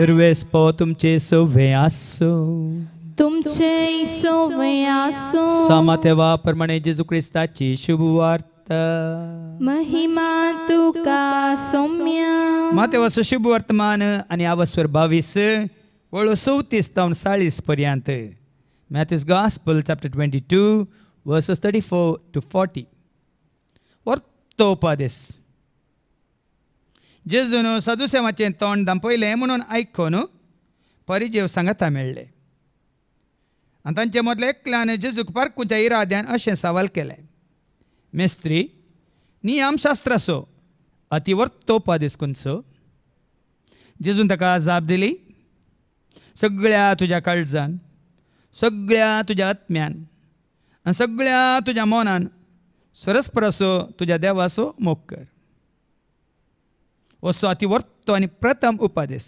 सर्वेस्पो तुमचे सोवे आसो तुमचे सोवे आसो सामा तेव्हा परमणे जेजू क्रिस्ताची शुभवार्ता महिमा तुका सौम्य मातेवाचं शुभ वर्तमान आणि आवस्वर बावीस वळू 37 तावन चाळीस पर्यंत Matthew's gospel chapter twenty two 34 thirty four to forty वर्तोपादेस जेजून सदुसेवाचें तोंड दंपयले म्हणून आयकून परिजेव सांगता मेळ्ळे आनी तांचे मदले एकल्यान जेजूक पारकुच्या इराद्यान अशें सवाल केले मेस्त्री नी आमशास्त्राचो तोपा दिसकून सो जेजून ताका जाप दिली सगळ्या तुज्या काळजान सगळ्या तुज्या आत्म्यान आनी सगळ्या तुज्या मनान सरस्परसो तुज्या देवासो मोग कर वो वर्तो आणि प्रथम उपदेश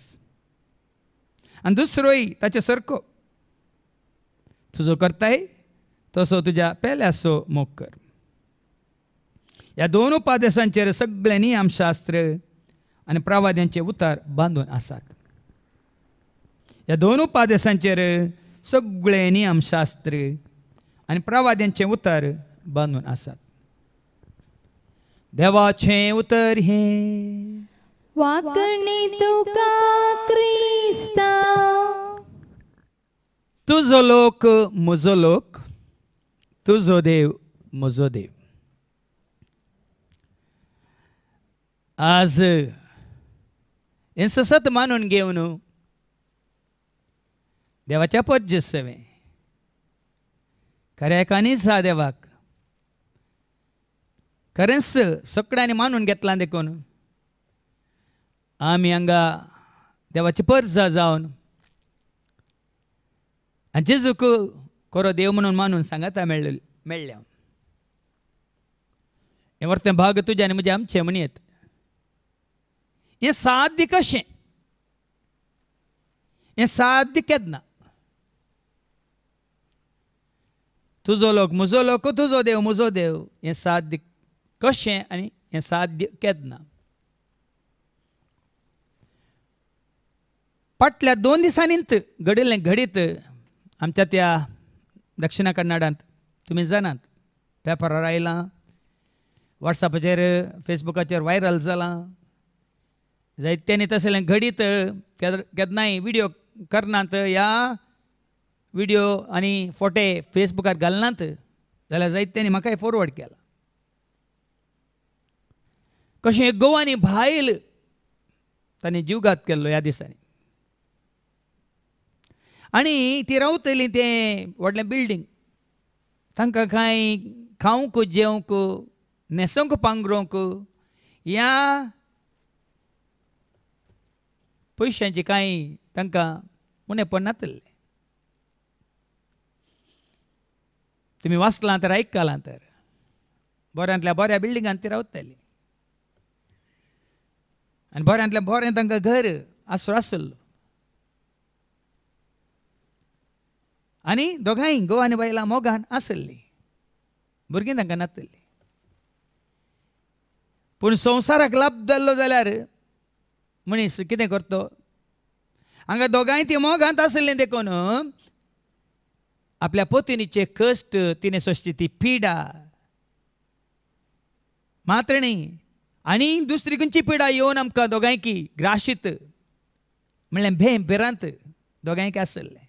आणि दुसरोय ताचे सरको तुझो करताय तसो तुझ्या पेल्यासो मोग कर ह्या दोन उपादेशांचेर सगळे शास्त्र आणि प्रवाद्यांचे उतार बांधून आसात या दोन उपादेशांचेर सगळे नियमशास्त्र शास्त्र प्रवाद्यांचे उतार बांधून आसात देवाचे उतर हे वाकणी तो का क्रिस्ता तुझो लोक म्हजो लोक तुजो देव म्हजो देव आज हे ससत मानून घेवन देवाच्या पज्ज सेवे खऱ्या आसा देवाक खरेंच सगळ्यांनी मानून घेतला देखून आम्ही हांगा देवाची परसा जावन आनी जेजूक खरो देव म्हणून मानून सांगता मेळ मेळ्ळ्या हे व्हरतें भाग तुज्या आणि म्हणजे आमचे म्हणयेत हे साध्य कशें हें साध्य केदना तुजो लोक म्हजो लोक तुजो देव म्हजो देव हें साध्य कशें आनी हें साध्य केदना फाटल्या दोन दिसांनीच घडिल्लें घडीत आमच्या त्या दक्षिण कन्नडांत तुमी जाणात पेपरार आयलां वॉट्सॅपाचेर फेसबुकाचेर व्हायरल जालां जायत्यांनी तसलें घडीत केद केदनाय व्हिडियो करनात या व्हिडियो आनी फोटे फेसबुकार घालनात जाल्यार जायत्यांनी म्हाकाय फॉरवर्ड केला कशें गोवानी भायल ताणें घात केल्लो ह्या दिसांनी आणि ती रावतली ते व्हडलें बिल्डींग तांकां कांय खावंक जेवंक न्हेसोंक पांगरोंक ह्या पयशांची कांय तांकां उणेपण नातलें तुमी वाचलां तर आयकलां तर बऱ्यांतल्या बऱ्या बिल्डिंगांत ती रावताली आनी बऱ्यांतल्या बरें तांकां घर आसरो आसलो आणि दोगांय घोव आणि बायलां मोगान आसल्लीं भुरगीं तांकां नासतलीं पूण संवसाराक लाभ जाल्लो जाल्यार मनीस कितें करतो हांगा दोगांय ती मोगांत आसलें देखून आपल्या पोतिनीचे कश्ट तिने सोंसची ती पिडा मात्र न्ही आनी दुसरी खंयची पिडा येवन आमकां दोगांयकी ग्राशीत म्हणल्यार भेम भिरांत दोगांयकी आसल्लें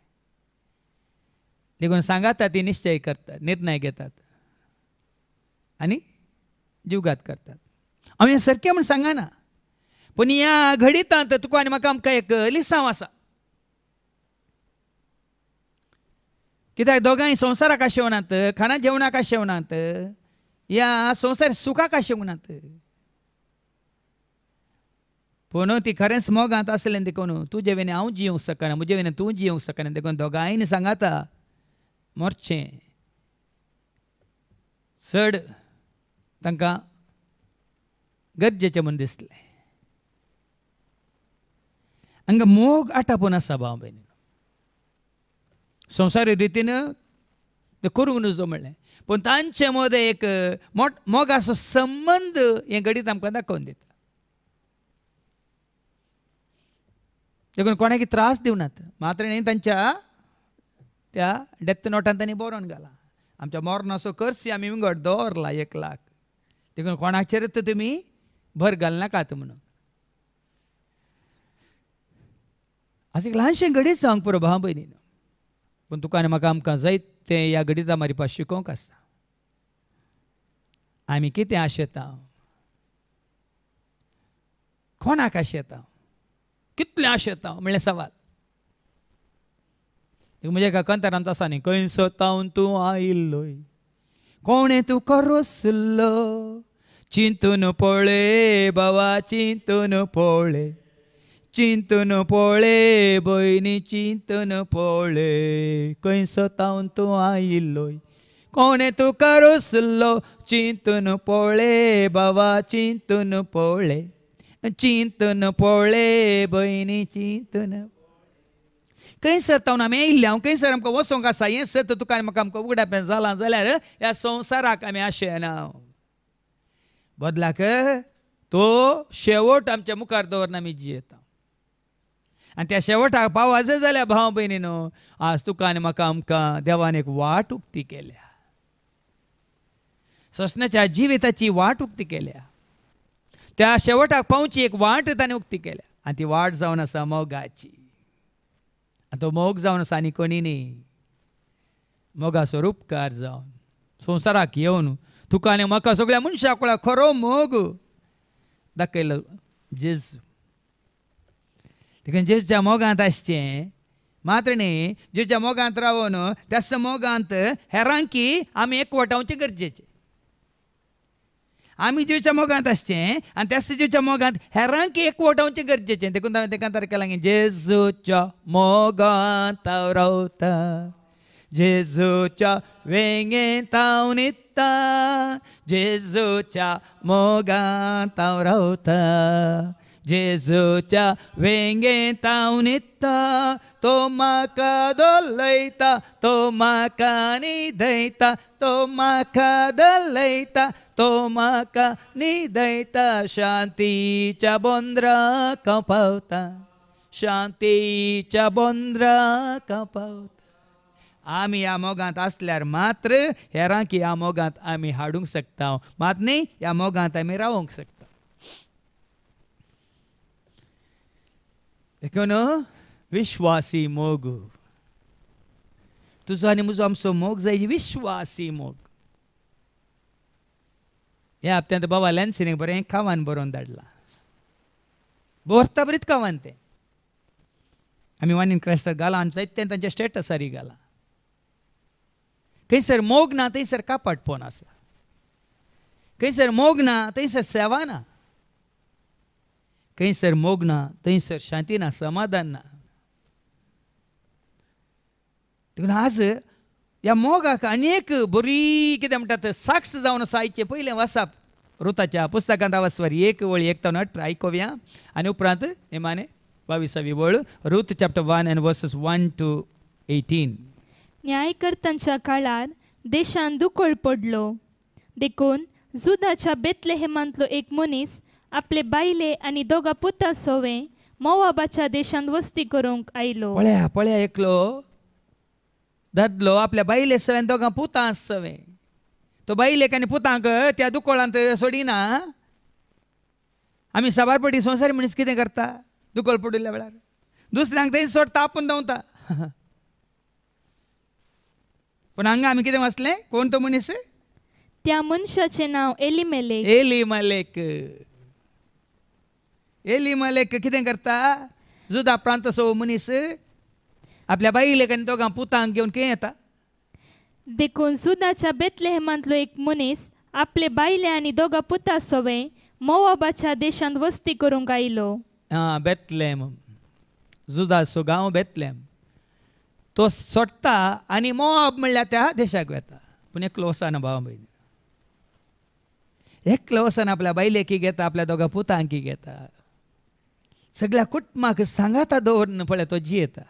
देखून सांगता ती निश्चय करतात निर्णय घेतात आणि जीवघात करतात आम्ही सारखे म्हणून सांगा ना पण या घडितांत तुका आणि म्हाका आमकां एक लिसांव आसा कित्याक दोगांय संवसाराक शेवनात जेवणा का शेवनात या संवसार का शेवनात पूण ती खरेंच मोगांत असले देखून तुझे जेवेन हांव जियोवंक शकना म्हजे तू तूं जियोवंक शकना देखून दोगांयनी सांगाता मोरचे चड तांकां गरजेचें म्हूण दिसलें हांगा मोग आटापून आसा भाव भयणी संवसारी रितीन ते करूंक नजो म्हणलें पूण तांचे मदें एक मोट मोगाचो संबंद हें गडीत आमकां दाखोवन दिता देखून कोणाकी त्रास दिवनात मात्र न्ही तांच्या त्या डेथ नोटान तांणी बरोवन घाला आमच्या असो कर्स आमी विंगड दवरला एक लाख देखून कोणाचेरच तुमी भर घालनाकात म्हणून आज एक ल्हानशें घडीत सांग पुरो भाव भयणी पूण तुका आनी म्हाका आमकां जायत तें ह्या घडिता मारिपास शिकोवंक आसा आमी कितें आशेता कोणाक आशेता कितलें आशेता म्हळ्यार सवाल म्हणजे एका आसा न्ही खंय सतावन तूं आयिल्लो कोणे तुका रोसलो चिंतून पळय बाबा चिंतून पळय चिंतून पळय भयणी चिंतून पळय खंय सतावन तूं आयिल्लोय कोणे तुका रोसलो चिंतून पोळे बाबा चिंतून पळय चिंतून पोळे भयणी चिंतून कं सरतावना मेळिल्ल्या हांव खंय आमकां वसोंक आसा हें तर तुका म्हाका आमकां उगडापें जालां जाल्यार ह्या संवसाराक आमी आशेना बदलाक तो शेवट आमच्या मुखार दवरून आमी जियेता आनी त्या शेवटाक पावाज जाल्यार भाव भयणी न्हू आज तुका आनी म्हाका आमकां देवान एक वाट उक्ती केल्या सस्नाच्या जिविताची वाट उक्ती केल्या त्या शेवटाक पावची एक वाट ताणें उक्ती केल्या आनी ती वाट जावन आसा मोगाची तो मोग जावन आसा कोणी न्ही मोगा स्वरूपकार जावन संवसाराक येवन तुका आनी म्हाका सगळ्या मनशाक कुळा खरो मोग दाखयलो जेज देखून जेजच्या मोगांत आसचें मात्र न्ही जेजच्या मोगांत रावून त्याच मोगांत हेरांकी आमी एकवटावचें गरजेचें आमी जिवच्या मोगांत आसचें आनी त्याच जिवच्या मोगांत हेरांक एक जावचें गरजेचे देखून हांवें तेका तारखे लागें जेजूच्या मोगांत हांव रावता जेजूच्या वेंगे हांव न्हिदता जेजूच्या मोगांत हांव रावता जेजूच्या वेंगे हांव न्हिदता तो म्हाका दोलयता तो म्हाका न्हिदयता तो म्हाका दोलयता तो माका निदयता शांतीच्या बोंद्रा शांती शांतीच्या बोंद्रा कपवता आमी या मोगांत असल्यार मात्र की या मोगांत आमी हाडूंक शकता मात न्ही या मोगांत आमी रावूंक शकता देखून विश्वासी मोग तुजो आनी म्हजो आमचो मोग जाय विश्वासी मोग हे आपत्यांत बाबा लॅन्सिनेक बरें कावान बरोवन धाडलां बोरता बरीत कावान आम्ही आमी वानीन क्रायस्टर घाला आनी जायतें त्यांच्या स्टेटसारी घाला खंयसर मोग ना थंयसर कापाटपोन आसा खंयसर मोग ना थंयसर सेवा ना खंयसर मोग ना थंयसर शांती ना समाधान ना देखून आज या मोगाक अनेक बरी कितें म्हणटात साक्ष जावन साहित्य पयलें वसप रुताच्या पुस्तकांत वसवर एक वळ एकतावन अठरा आयकोव्या आनी उपरांत निमाणे बावीसावी वळ Ruth chapter one and verses one to eighteen न्यायकर्त्यांच्या काळार देशान दुकोळ पडलो देखून जुदाच्या बेतले हेमांतलो एक मनीस आपले बायले आनी दोगा पुता सोवे मोवाबाच्या देशांत वस्ती करूंक आयलो पळया पळया एकलो आपल्या बायले అప్లే బయలు पुता పూతాస్తవే तो बाईले कानी पुतांक त्या दुकोळांत सोडिना आमी सबारपटी संवसारी मनीस कितें करता दुकोल पडिल्ल्या वेळार दुसऱ्यांक ते सोडता आपण दवता पूण हांगा आमी कितें वाचले कोण तो मनीस त्या मनशाचे नाव एली मलेक एली मलेक एली मलेक कितें करता जुदा प्रांत सो मनीस आपल्या बाईले कन दोघा पुतांक घेऊन कितें येता देखून सुदाच्या बेतलेहमांतलो एक मनीस आपले बायले आणि दोगा पुता सवय मोवाबाच्या देशांत वस्ती करूंक आयलो आं बेतलेम जुदाचो गांव बेतलेम तो सोडटा आणि मोवाब म्हणल्यार त्या देशाक वेता पूण एकलो वसाना भाव भयण एकलो वसान आपल्या की घेता आपल्या दोगा पुतांकी घेता सगळ्या कुटुंबाक सांगाता दवरून पळय तो जियेता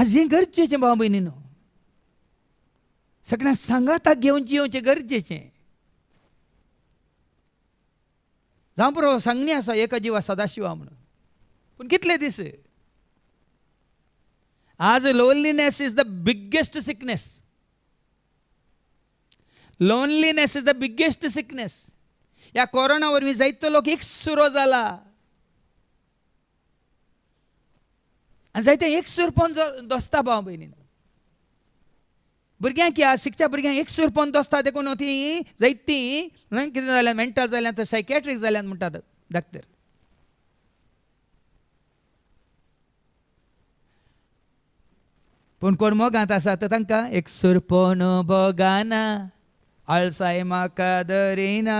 आज हे गरजेचे भाव बहिणीनो सगळ्यांक सांगाता घेवन जेवचे गरजेचे जावं सांगणे सांगणी आसा एका जिवा सदाशिवा म्हणून पण कितले दीस आज loneliness is the biggest sickness loneliness is the biggest sickness ह्या कोरोना वरवीं जायतो लोक एक सुरो जाला आनी जायते एक सुरपोन दोसता भाव भयणीन भुरग्यांक या शिकच्या भुरग्यांक एक सुरपोन दोसता देखून ती जायती कितें जाल्यार मेंटल जाल्यार तर सायकेट्रीक जाल्यार म्हणटात धाकटेर पूण कोण मोगांत आसा तर तांकां एक सुरपोन बोगाना आळसाय म्हाका धरिना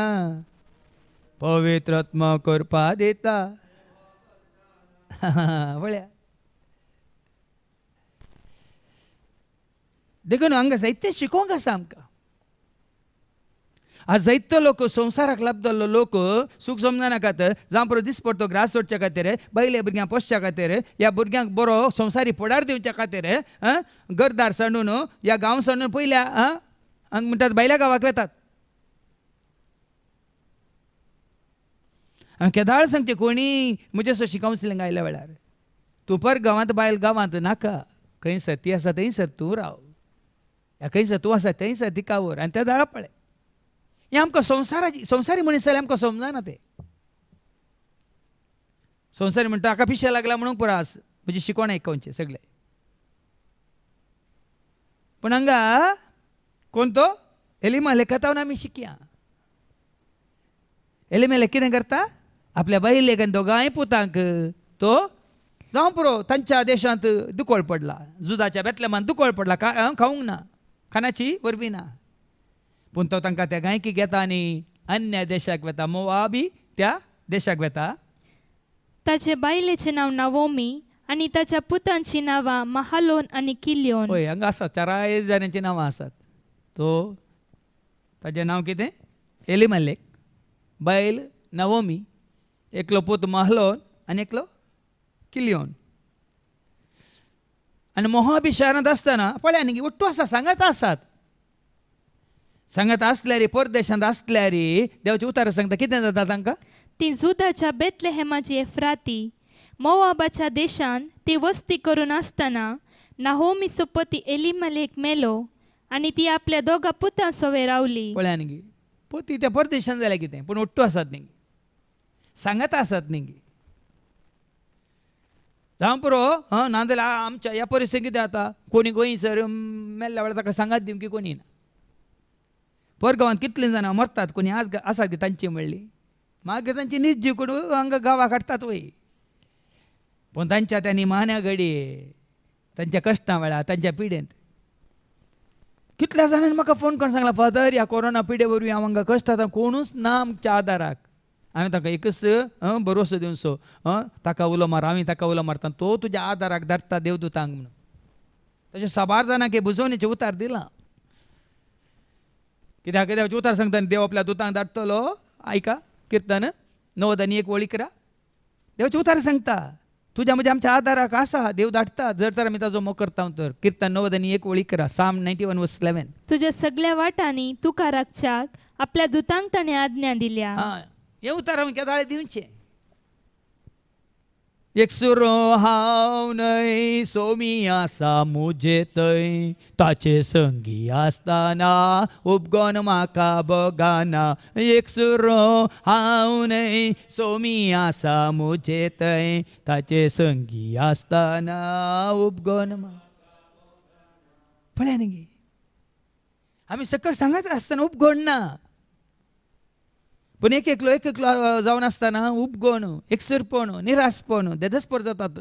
पवित्रत्म करपा दिता पळया देखून हांगा जायते शिकोंक आसा आमकां आज जैत्य लोक संवसाराक लाभदल्लो लोक सुख समजना खातर जावं पुरो दीस पडतो ग्रास सोडच्या खातीर बैले भुरग्यांक पोसच्या खातीर ह्या भुरग्यांक बरो संवसारी पुडार दिवच्या खातीर घरदार सणून या गांव सांडून पयल्या हांगा म्हणटात बैल्या गांवाक वेतात केदार केदाळ सांगचें कोणी म्हजे सशी कावन्सिलिंग आयल्या वेळार तूं पर गांवांत बायल गांवांत नाका खंय सर्ती आसा थंय सर राव ಯಾಕೈ तू ಆಸೈತೆ ಐ ಸತಿ ಕಾವರ್ ये ದಳಪಳೆ संसार ಆಮ್ಕ ಸಂಸಾರ सलाम को आमकां समजना ते संसारी म्हणटा हाका लागला म्हणून पुरो आस शिकवण सगळे पण हांगा कोण तो एलिमा लेखातावन आमी शिकया एलिमेले कितें करता आपल्या बाईल लेगन दोगांय पुतांक तो जावं पुरो तांच्या देशांत दुकोळ पडला जुदाच्या बेतलेमान दुकोळ पडला खावंक ना खानाची ना पूण तो तांकां त्या गायकी घेता न्ही अन्य देशाक वेता बी त्या देशाक वेता ताचे बायलेचे नाव नवोमी आणि ताच्या पुतांची नावां महालोन आणि किल्योन होय हांगा आसात चाराय जाण्यांची नांवां आसात तो ताचें नांव कितें मल्लेक बैल नवोमी एकलो पूत महलोन आनी एकलो किल्योन आनी मोहाभिशारांत आसतना पळया न्ही सांगत आसा सांगत आसात रे आसल्यार परदेशांत रे देवाची उतार सांगता कितें जाता तांकां ती जुदाच्या माझी एफ्राती मोवाबाच्या देशान ती वस्ती करून आसतना नाहोमी सोपती एलिमलेक मेलो आणि ती आपल्या दोगा पुतां सोवे रावली पळया न्ही पोती त्या परदेशान जाल्यार कितें पूण उठू आसात न्ही सांगत आसात न्ही थांब पुरो हां जाल्यार आमच्या ह्या परिस्थितीत कितें जाता कोणी सर मेल्ल्या वेळार ताका सांगात की कोणी ना परगांवांत कितलीं जाणां मरतात कोणी आज आसात गे तांची म्हणली मागीर तांची जी कोण हांगा गांवां काडटात वय पूण तांच्या त्यांनी मान्या घडये तांच्या कश्टां वेळार तांच्या पिडेंत कितल्या जाणांनी म्हाका फोन करून सांगला फादर ह्या कोरोना पिडे वरवीं हांव हांगा कश्ट आतां कोणूच ना आमच्या आदाराक हांवें ताका एकच भरोसो सो ताका उलो मार हांवें ताका उलो मारता तो तुज्या आदाराक धाडटा देव म्हणून तशें साबार जाणांक हे बुजवणेचे उतार दिलां कित्याक कित्याक उतार सांगता देव आपल्या दुतांक धाडटलो आयका किर्तन णवद एक वळी करा देवाचे उतार सांगता तुज्या म्हज्या आमच्या आदाराक आसा देव धाडटा जर तर आमी ताजो मोग करता तर किर्तन नवदनी एक वळी करा psalm ninety one verse eleven तुज्या सगळ्या वाटांनी तुका आपल्या दुतांक ताणें आज्ञा दिल्या ఏమవుతారమ్మ గదాళి దీవించే એકસુરો હાવ નહીં સોમી આસા મુજે તઈ તાચે સંગી આસ્તાના ઉપગોન માકા બગાના એકસુરો હાવ નહીં સોમી આસા મુજે તઈ તાચે સંગી આસ્તાના ઉપગोन माका फळ्यान गे आम्ही सकट सांगत असताना उपगोण ना पण एक एकलो एक एकलो जावन आसतना उपगोण एकसरपण निरासपण देदस्पर जातात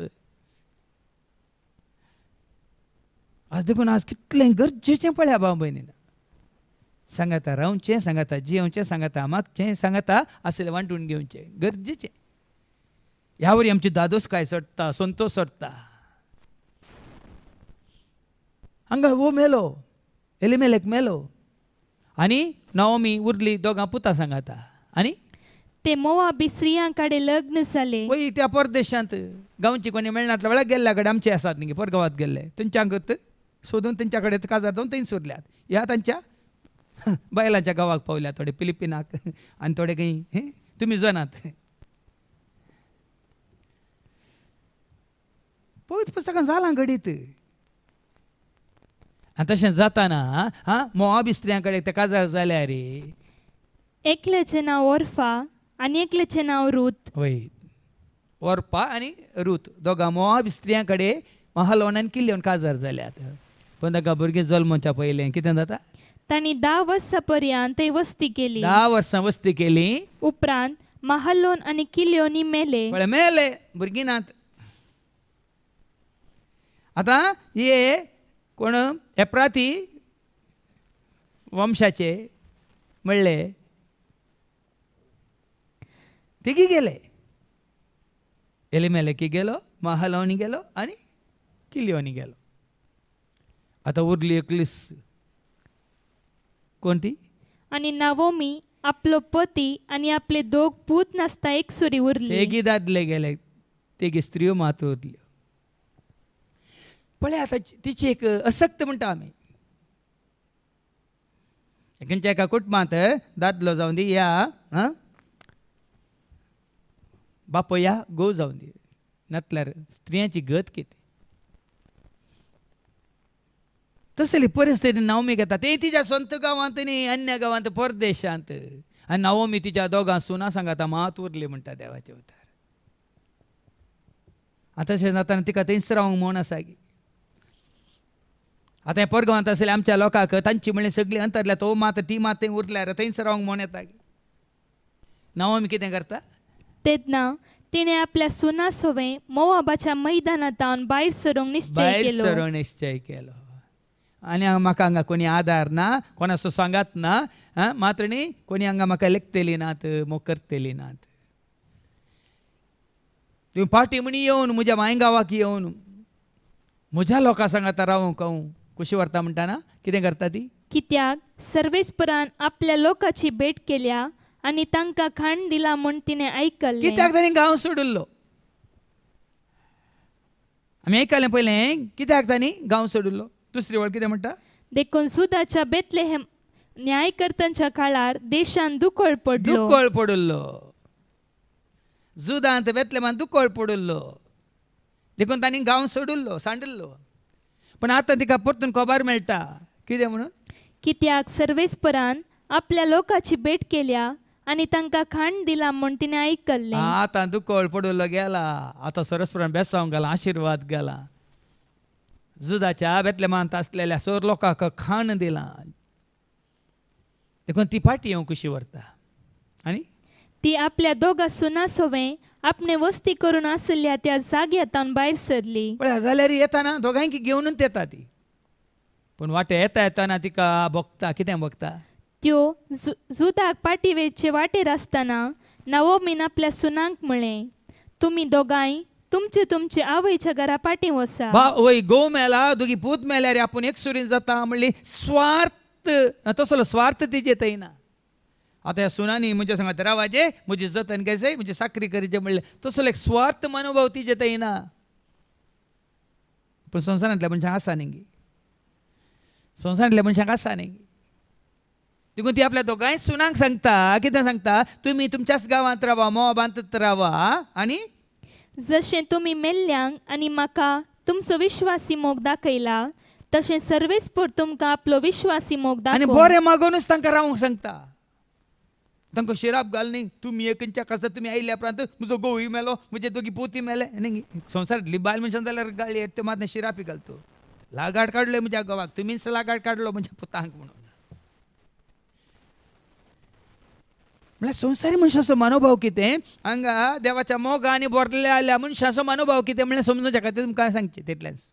आज देखून आज कितले गरजेचें पळया भाव भयणीन सांगाता रावचें सांगाता जियेवचें सांगाता मागचें सांगाता असले वांटून घेवचें गरजेचे ह्या आमचे दादोस काय सोडता संतोष सोडता हांगा वो हो मेलो एलिमेलेक मेलो आणि नवमी उरली दोघां पुता सांगाता आणि ते मोवाबी स्त्रियांकडे लग्न झाले वय त्या परदेशांत गांवची कोणी मिळणार वेळा गेल्ल्या कडेन आमचे आसात न्ही परगांवात गेल्ले तेंच्याकत सोदून तेंच्या कडेन काजार जाऊन त्यांनी सोडल्यात ह्या त्यांच्या बैलांच्या गावात पावल्या थोडे फिलिपिनाक आणि थोडे काही तुम्ही जनात पवित पुस्तकां झाला घडीत आनी तशें जाताना हा मोवाबी स्त्रियांकडे ते काजार जाल्या रे एकलेचे नाव ओर्फा आणि एकलेचे नाव रूत वय ओर्पा आनी रूत दोघा मोआब स्त्रियां कडेन किल्ले काजार झाल्यात पण ताका भुरगें जल्मच्या पयलें कितें जाता तांणी धा वर्सां पर्यंत थंय वस्ती केली धा वर्सां वस्ती केली उपरांत महालोन आणि किल्ल्योनी मेले मेले भुरगीं नात आतां हे कोण एप्राती वंशाचे म्हणले तिघी गेले एलिमेलेकी गेलो महालावनी गेलो आणि किलिओनी गेलो आता उरली एकलीस कोणती आणि नवोमी आपलो पती आणि आपले दोघ पूत नसता एक सुरी उरली तेगी दादले गेले तेगी स्त्रियो मात उरल्यो पळे आता तिची एक असक्त म्हणटा आम्ही खंयच्या एका कुटुंबात दादलो जाऊन दे या हा बापया गो जावन दी नातल्यार स्त्रियांची गत कितें तसली परिस्थिती नवमी घेता ते तिच्या स्वंत गावांत न्ही अन्य गावांत परदेशांत आणि नवमी तिच्या दोगां सुना सांगात मात उरली म्हणटा देवाचे उतार आता तशें जाता तिका थंयच रावंक म्हण आसा गी आतां हे परगांवांत आसले आमच्या लोकांक तांची म्हणले सगळी अंतरल्या तो मात ती मात थंय उरल्यार थंयच रावंक म्हण येता गी नवमी कितें करता तेदना तिने आपल्या सुना सोबे मोआबाच्या मैदानात जाऊन भायर सरूंक निश्चय केलो निश्चय केलो आनी हांगा म्हाका हांगा कोणी आधार ना कोणाचं सांगात ना आं, मात्र नी कोणी हांगा म्हाका लेखतेली नात मोकरतली नात तुम्ही फाटी म्हणी येवन म्हज्या मायगावाक येवन म्हज्या लोकां सांगाता रावूं कहूं कुशी व्हरता म्हणटाना कितें करता ती कित्याक सर्वेस्परान आपल्या लोकाची भेट केल्या आणि तांकां खाण दिला म्हूण तिणें आयकल्लें कित्याक ताणी गांव सोडिल्लो आमी आयकलें पयलें कित्याक ताणी गांव सोडिल्लो दुसरी वळ कितें म्हणटा देखून सुदाच्या बेतले हे न्यायकर्त्यांच्या काळार देशान दुकोळ पडलो दुकोळ पडुल्लो जुदांत बेतलेमान दुकळ पडुल्लो देखून तांणी गाव सोडुल्लो सांडल्लो पण आतां तिका परतून कोबार मेळटा किदें म्हणून कित्याक सर्वेस्परान आपल्या लोकांची भेट केल्या आणि तांकां खाण दिला म्हूण तिणें आयकल्लें आतां तूं कळपडुल्लो गेला आतां सरस्पुरान बेसांव घाला आशिर्वाद घाला जुदाच्या मानता आसलेल्या सोर लोकांक खाण दिलां देखून ती फाटी येऊ कुशी व्हरता आनी ती आपल्या दोगा सुना सोवें आपणे वस्ती करून असल्या त्या जाग्यातान बाहेर सरली जाल्यार येताना दोगांयकी घेवनूच येता ती पण वाटे येता येताना तिका भोगता कितें भोगता त्यो जु जुदाक पाटी वेचे वाटेर आसतना नवोमीन आपल्या सुनांक म्हळें तुमी दोगांय तुमचे तुमचे आवयच्या घरा पाटी वसा वय गोव मेला दुगी पूत मेल्यार आपूण एक सुरी जाता म्हणली स्वार्थ तसलो स्वार्थ तिजे थंयना आता ह्या सुनांनी म्हज्या सांगात रावाजे म्हजे जतन घेजे म्हणजे साकरी करीचे म्हणलें तसलो एक स्वार्थ मनोभाव तिजे थंयना पण संवसारांतल्या मनशांक आसा नेगी संसारांतल्या मनशांक आसा नेगी देखून ती आपल्या दोगांय सुनांक सांगता कितें सांगता तुमी तुमच्याच गांवांत रावा मोबांत रावा आनी जशें तुमी मेल्ल्यांक आनी म्हाका तुमचो विश्वासी मोग दाखयला तशें सर्वेस पोट तुमकां आपलो विश्वासी मोग दाखय आनी बरें मागोनूच तांकां रावंक सांगता तांकां शिराप घाल न्ही तुमी एकंच्याक आसा तुमी आयल्या उपरांत म्हजो गोवी मेलो म्हजे दोगी पोती मेले न्ही संवसारांतली बायल मनशान जाल्यार गाळी येत मात शिरापी घालतो लागाड काडलो म्हज्या गोवाक तुमीच लागाड काडलो म्हज्या पुतांक म्हणून म्हणजे संसारी मनशाचो मनोभाव कितें हांगा देवाच्या मोगा आनी बोरले आल्या मनशाचो मनोभाव कितें म्हणल्यार समजूंक शकता तें तुमकां सांगचें तितलेंच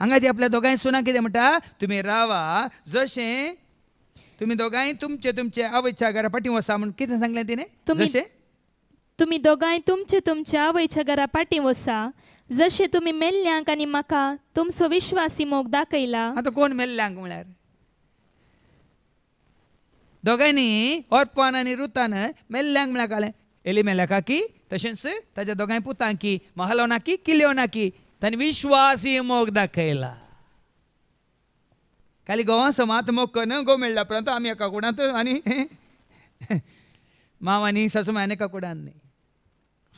हांगा ती आपल्या दोगांय सुना कितें म्हणटा तुमी रावा जशें तुमी दोगांय तुमचे तुमचे आवयच्या घरा फाटीं वसा म्हण कितें सांगलें तिणें जशें तुमी दोगांय तुमचे तुमच्या आवयच्या घरा फाटीं वसा जशें तुमी मेल्ल्यांक आनी म्हाका तुमचो विश्वासी मोग दाखयला आतां कोण मेल्ल्यांक म्हळ्यार दोघांनी ओरपान आनी रुतान मेल्ल्यांक म्हळ्यार घालें एली काकी तशेंच ताच्या दोगांय की महलो नाकी किल्ल्यो नाकी तांणी विश्वास ही मोग दाखयला खाली गोवा समात मोग कर गो मेळ्ळ्या उपरांत आमी एका कुडांत आनी माव आनी सासू मायन एका कुडान न्ही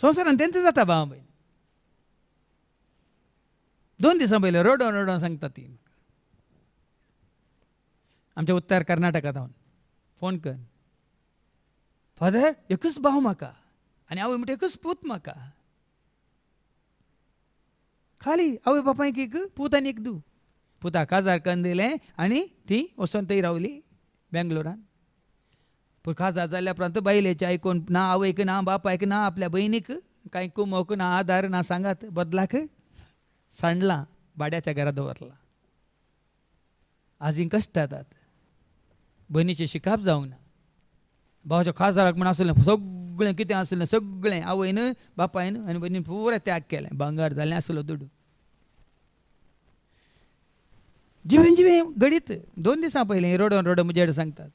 संवसारान तेंचो जाता भाव भयण दोन दिसां पयले रोडोन रोडोन सांगता ती आमच्या उत्तर कर्नाटकात हांव फोन कर फादर एकच भाव म्हाका आणि आवय म्हणटा एकच पूत म्हाका खाली आवय बापायक एक पूत आनी एक दू पुता कन्न दिलें आनी ती वसून थंय रावली बेंगलोरान पूण काजार जाल्ल्या उपरांत बायलेचें आयकून ना आवयक ना बापायक ना आपल्या भयणीक कांय कुमोक ना आदार ना सांगात बदलाक सांडला भाड्याच्या घरा दवरला आजी कश्ट जातात बहिणीचे शिकाप ना भावाच्या खासदाराक म्हण सगळे सगळें कितें आसलें सगळें आवयन बापायन आनी बहिणीन पुरो त्याग केलें भांगार जाल्लें आसलो दुडू जिवें जिवें घडीत दोन दिसां पहिले रोडोन रोडो म्हजेड सांगतात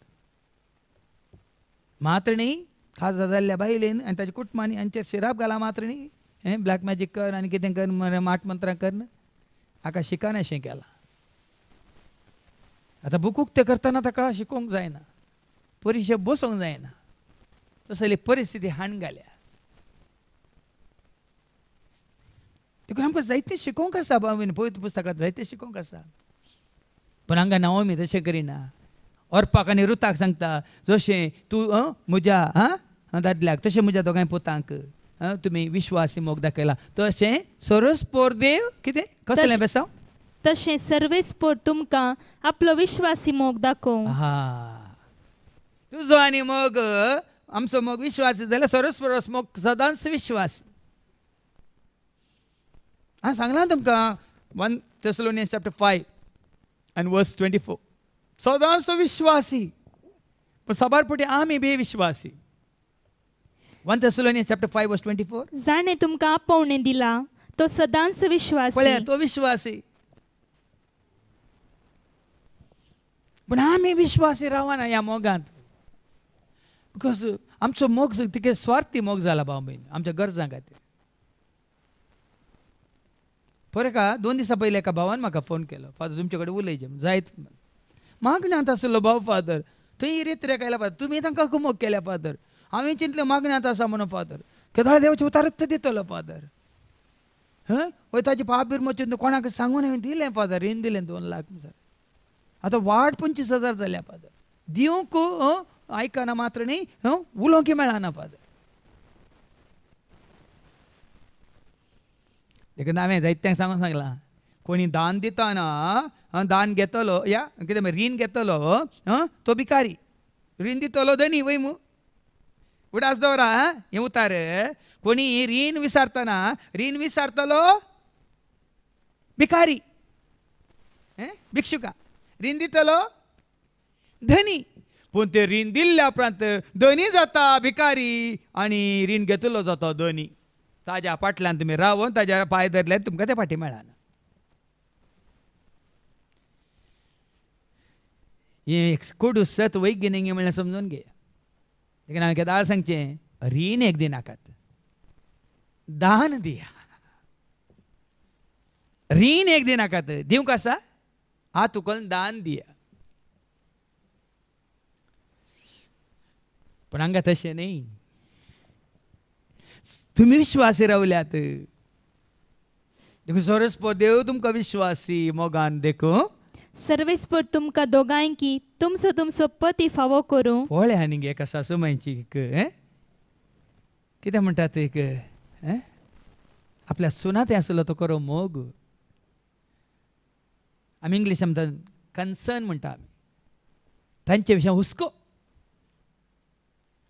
मातणी खासदार जाल्ल्या बायलेन आनी ताच्या कुटुंबांनी हांचेर शिराप घाला मातणी हें ब्लॅक मॅजीक कर आनी कितें कर माट मंत्रां कर हाका अशें केलां आता बुकूक तें करतना ताका शिकोवंक जायना परिषद बसोंक जायना तसली परिस्थिती हाण घाल्या देखून आमकां जायते शिकोवंक आसा बाबीन पवित्र पुस्तकांत जायते शिकोवंक आसा पूण हांगा नावमी तशें करिना व्हरपाक आनी रुताक सांगता जशें तूं म्हज्या आं दादल्याक तशें म्हज्या दोगांय पुतांक तुमी विश्वास मोग दाखयला तशें सरस पोर देव कितें कसलें बेसांव तशें सर्वेस्पोर तुमकां आपलो विश्वासी मोग दाखोव तुजो आनी मोग आमचो मोग विश्वास जाल्यार सर्वेस्पोर मोग सदांच विश्वास हांव सांगलां तुमकां one Thessalonians chapter five and verse twenty four सदांच तो विश्वासी पूण सबार पुटी आमी बी विश्वासी one Thessalonians chapter five verse twenty four जाणें तुमकां आपोवणें दिलां तो सदांच विश्वास तो विश्वासी पण आम्ही विश्वासी रावना या मोगात बिकॉज आमचो मोग तिके स्वार्थी मोग जाला भाव भयण आमच्या गरजां खातीर बरं का दोन दिसा पहिले एका भावान म्हाका फोन केलो फादर तुमच्याकडे उलयचे जायत मागण्यांत आसलो भाऊ फादर थंय रीत रेखायला फादर तुमी तांकां कुमोग केल्या फादर हांवें चिंतलें मागण्यांत आसा म्हणून फादर केदार देवाचे उतारत दितलो फादर हय ताजे पाबीर मचून कोणाक सांगून हांवें दिलें फादर रीण दिलें दोन लाख आता वाट पंचवीस हजार जाल्या फादर दिवंक आयकना मात्र न्ही उलोवंकी मेळना फादर देखून हांवें जायत सांगून सांगला कोणी दान दिताना दान घेतलो या कितें रीण घेतलो तो भिकारी रीण दितलो धनी वय मू उडास दवरा हे उतार कोणी रीण विसारतना रीण विसारतलो भिकारी भिक्षुका रिंदितलो धनी पूण ते रीण दिल्ल्या उपरांत धनी जाता भिकारी आनी रीण घेतलो जाता धनी ताज्या फाटल्यान तुमी रावन ताज्या पांय धरल्यान तुमकां ते पाटी मेळना हे कोडू सत वैग्य नेंगे म्हणल्यार समजून घे देखील हांवें केदार सांगचें रीण एक दिनाकात दान दिया रीण एक दिनाकात दिवंक आसा हाथ उकल दान दिया पण हांगा तशें नाही तुम्ही विश्वासी रावल्यात देखो देव तुमका विश्वासी मोगान देखो सर्वेस्पर तुमकां दोगांयकी तुमचो तुमचो पती फावो करूं पळय आनीक एका सासूमांयची कितें म्हणटात एक आपल्या सुनात तें आसलो तो करो मोग आम्ही इंग्लिश म्हणतात कन्सर्न म्हणटा आमी तांचे विशयी हुस्को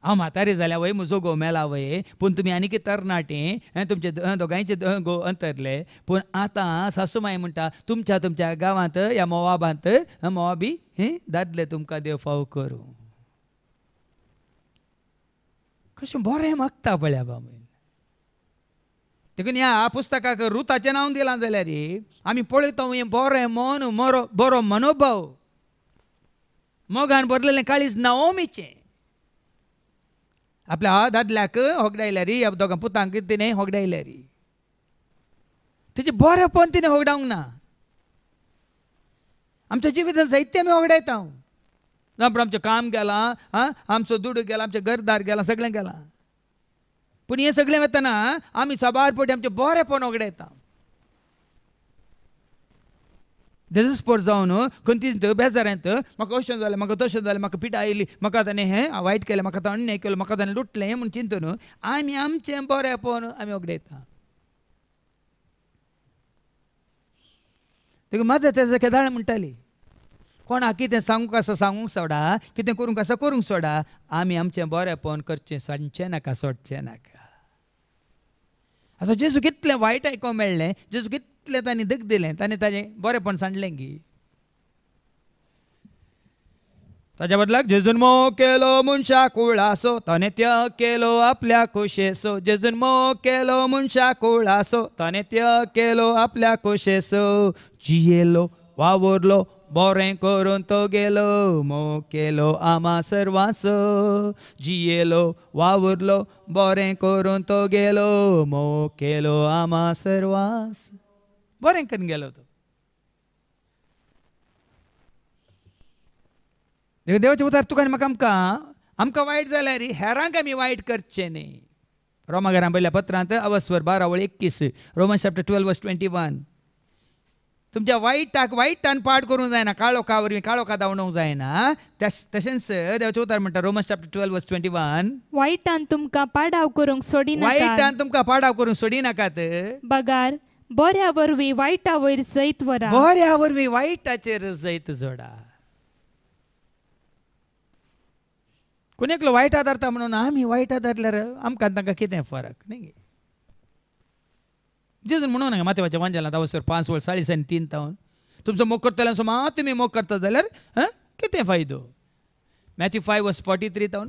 हांव म्हातारें वय वय म्हजो मेला वय पूण तुम्ही आनी कितें तरणाटें तुमचे दोघांचे गो अंतरले पूण आतां सासूमाय म्हणटा तुमच्या तुमच्या गांवांत या मोवाबांत मोवाबी हे दादले तुमकां देव फाव करूं कशें बरें मागता पळया बाबा देखून ह्या पुस्तकाक रुताचें नांव दिलां जाल्यार आमी पळयता हें बरें मन मरो बरो मनोभाव मोगान बरलेलें काळीज नाओमीचें आपल्या दादल्याक होगडायल्या रे दोगां पुतांक तिणें होगडायल्या रे तेजें बरेंपण तिणें होगडावंक ना आमच्या जिवितांत जायते आमी होगडायता जावं आमचें काम गेलां आं आमचो दुडू गेला आमचें घरदार गेलां सगळें गेलां पूण हें सगळें वेतना आमी साबार पटी आमचें बरेंपण वगडें येता देजस्पोट जावन बेजार बेजारांत म्हाका अशें जालें म्हाका तशें जालें म्हाका पिठा आयली म्हाका ताणें हें वायट केलें म्हाका ताणें अन्याय केलो म्हाका ताणें लुटलें हें म्हूण चिंतून आमी आमचें बरेंपण आमी वगडयता तेका मदत तेजें केदाळ म्हणटाली कोणा कितें सांगूंक आसा सांगूंक सोडा कितें करूंक आसा करूंक सोडा आमी आमचें बरेंपण करचें सांगचें नाका सोडचें नाका आतां जेजू कितलें वायट आयकोंक मेळ्ळें जेजू कितलें तांणी दूख दिलें ताणें ताजें बरेंपण सांडलें गी ताज्या बदलाक जेजून मो केलो मनशा कुळासो ताणे त्य केलो आपल्या कुशेसो जेजून मो केलो मनशा कुळासो ताणे त्य केलो आपल्या कुशेसो जियेलो वावरलो बोरें करून तो गेलो मोकेलो आमा सर्वांस जियेलो वावुरलो बोरें करून तो गेलो मोकेलो आमा सर्वांस बोरें करून गेलो तो देवाचे उतार तुका म्हाका आमकां आमकां वायट जाल्यार हेरांक आमी वायट करचें न्ही रोमा घरां पयल्या पत्रांत अवस्वर बारा वळ Roman chapter twelve verse twenty one तुमच्या वाईटाक वाईटान पाठ करूंक जायना काळो कावरी काळो धांवणूक जायना तशेंच देवाचे उतार म्हणटा रोमन्स चॅप्टर 12 वर्स 21 वाईटान तुमकां पाडाव करूंक वाईट वाईटान तुमकां पाडाव करूंक सोडिनाकात बगार बऱ्या वरवी वायटा वयर जैत वरा बऱ्या वरवीं वायटाचेर जैत जोडा एकलो वायट आदारता म्हणून आम्ही वायट आदारल्यार आमकां तांकां कितें फरक न्ही जेजून म्हणून नाका माथेवाच्या ना धांवसर पांच वर्स चाळीस आनी तीन तावन तुमचो मोग करतल्यान सुमार तुमी मोग करता जाल्यार हां कितें फायदो Matthew five verse forty three तावन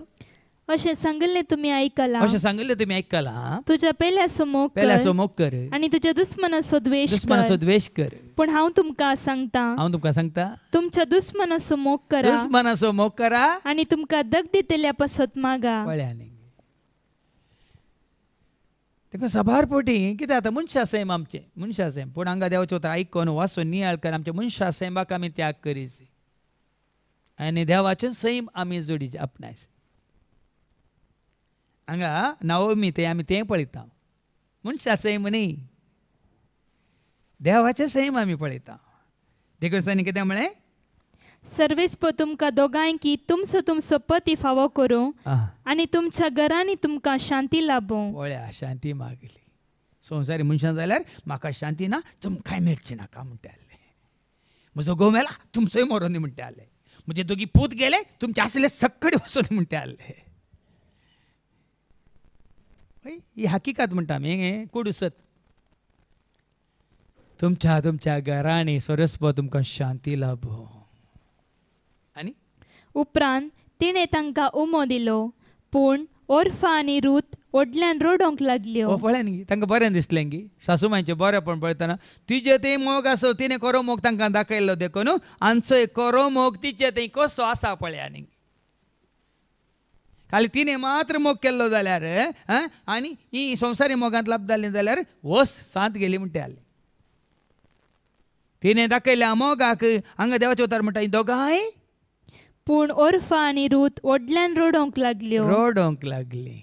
असे सांगितले तुम्ही ऐकला असे सांगितले तुम्ही ऐकला तुझ्या पेल्या समोग सो समोग कर आणि तुझ्या सो द्वेष दुश्मन सो द्वेष कर पण हांव तुमका सांगता हांव तुमका सांगता तुमच्या सो मोग करा दुश्मन सो मोग करा आणि तुमका दग दितेल्या पासत मागा पळ्या तेका सभार पोटी कितें जाता सैम आमचें सैम पूण हांगा देवाचे उतर आयकोन वासून नियाळ कर आमच्या सैमाक आमी त्याग करीचे आनी देवाचे सैम आमी जोडीचे आपणायचे हांगा नावमी ते आमी तें पळयता सैम न्ही देवाचें सैम आमी पळयता देखून कितें म्हळें सर्वेस पो तुमकां दोगांयकी तुमचो तुमसो पती फावो करूं आणि तुमच्या घरांनी तुमका शांती लाभो पळया शांती मागली संवसारी मनशां जाल्यार म्हाका शांती ना तुमकांय मेळची नाका म्हणटा म्हजो घोव मेला तुमचोय मरोनी म्हणटा म्हणजे म्हजे दोगी पूत गेले तुमचे आसले सक्कड वचून म्हणटा आसले ही हकीकत म्हणटा आमी हे कोड उसत तुमच्या तुमच्या घरांनी सरस्व तुमकां शांती लाभो उपरांत तिणें तांकां उमो दिलो पूण ओर्फा आनी रूत ओडल्यान रोडोंक लागल्यो हो, पळय न्ही तांकां बरें दिसलें की सासूमांचें बरेंपण पळयतना तुजें तें मोग आसो तिणें करो मोग तांकां दाखयल्लो देखून आमचो करो मोग तिचें तें कसो आसा पळय आनी खाली तिणें मात्र मोग केल्लो जाल्यार आनी ही संवसारी मोगांत लाभताली जाल्यार वस सांत गेली म्हणटा तिणें दाखयल्या मोगाक हांगा देवाचे उतार म्हणटा दोगांय पूण ओरफा आनी रूत वडल्यान रडोंक लागल्यो रडोंक लागली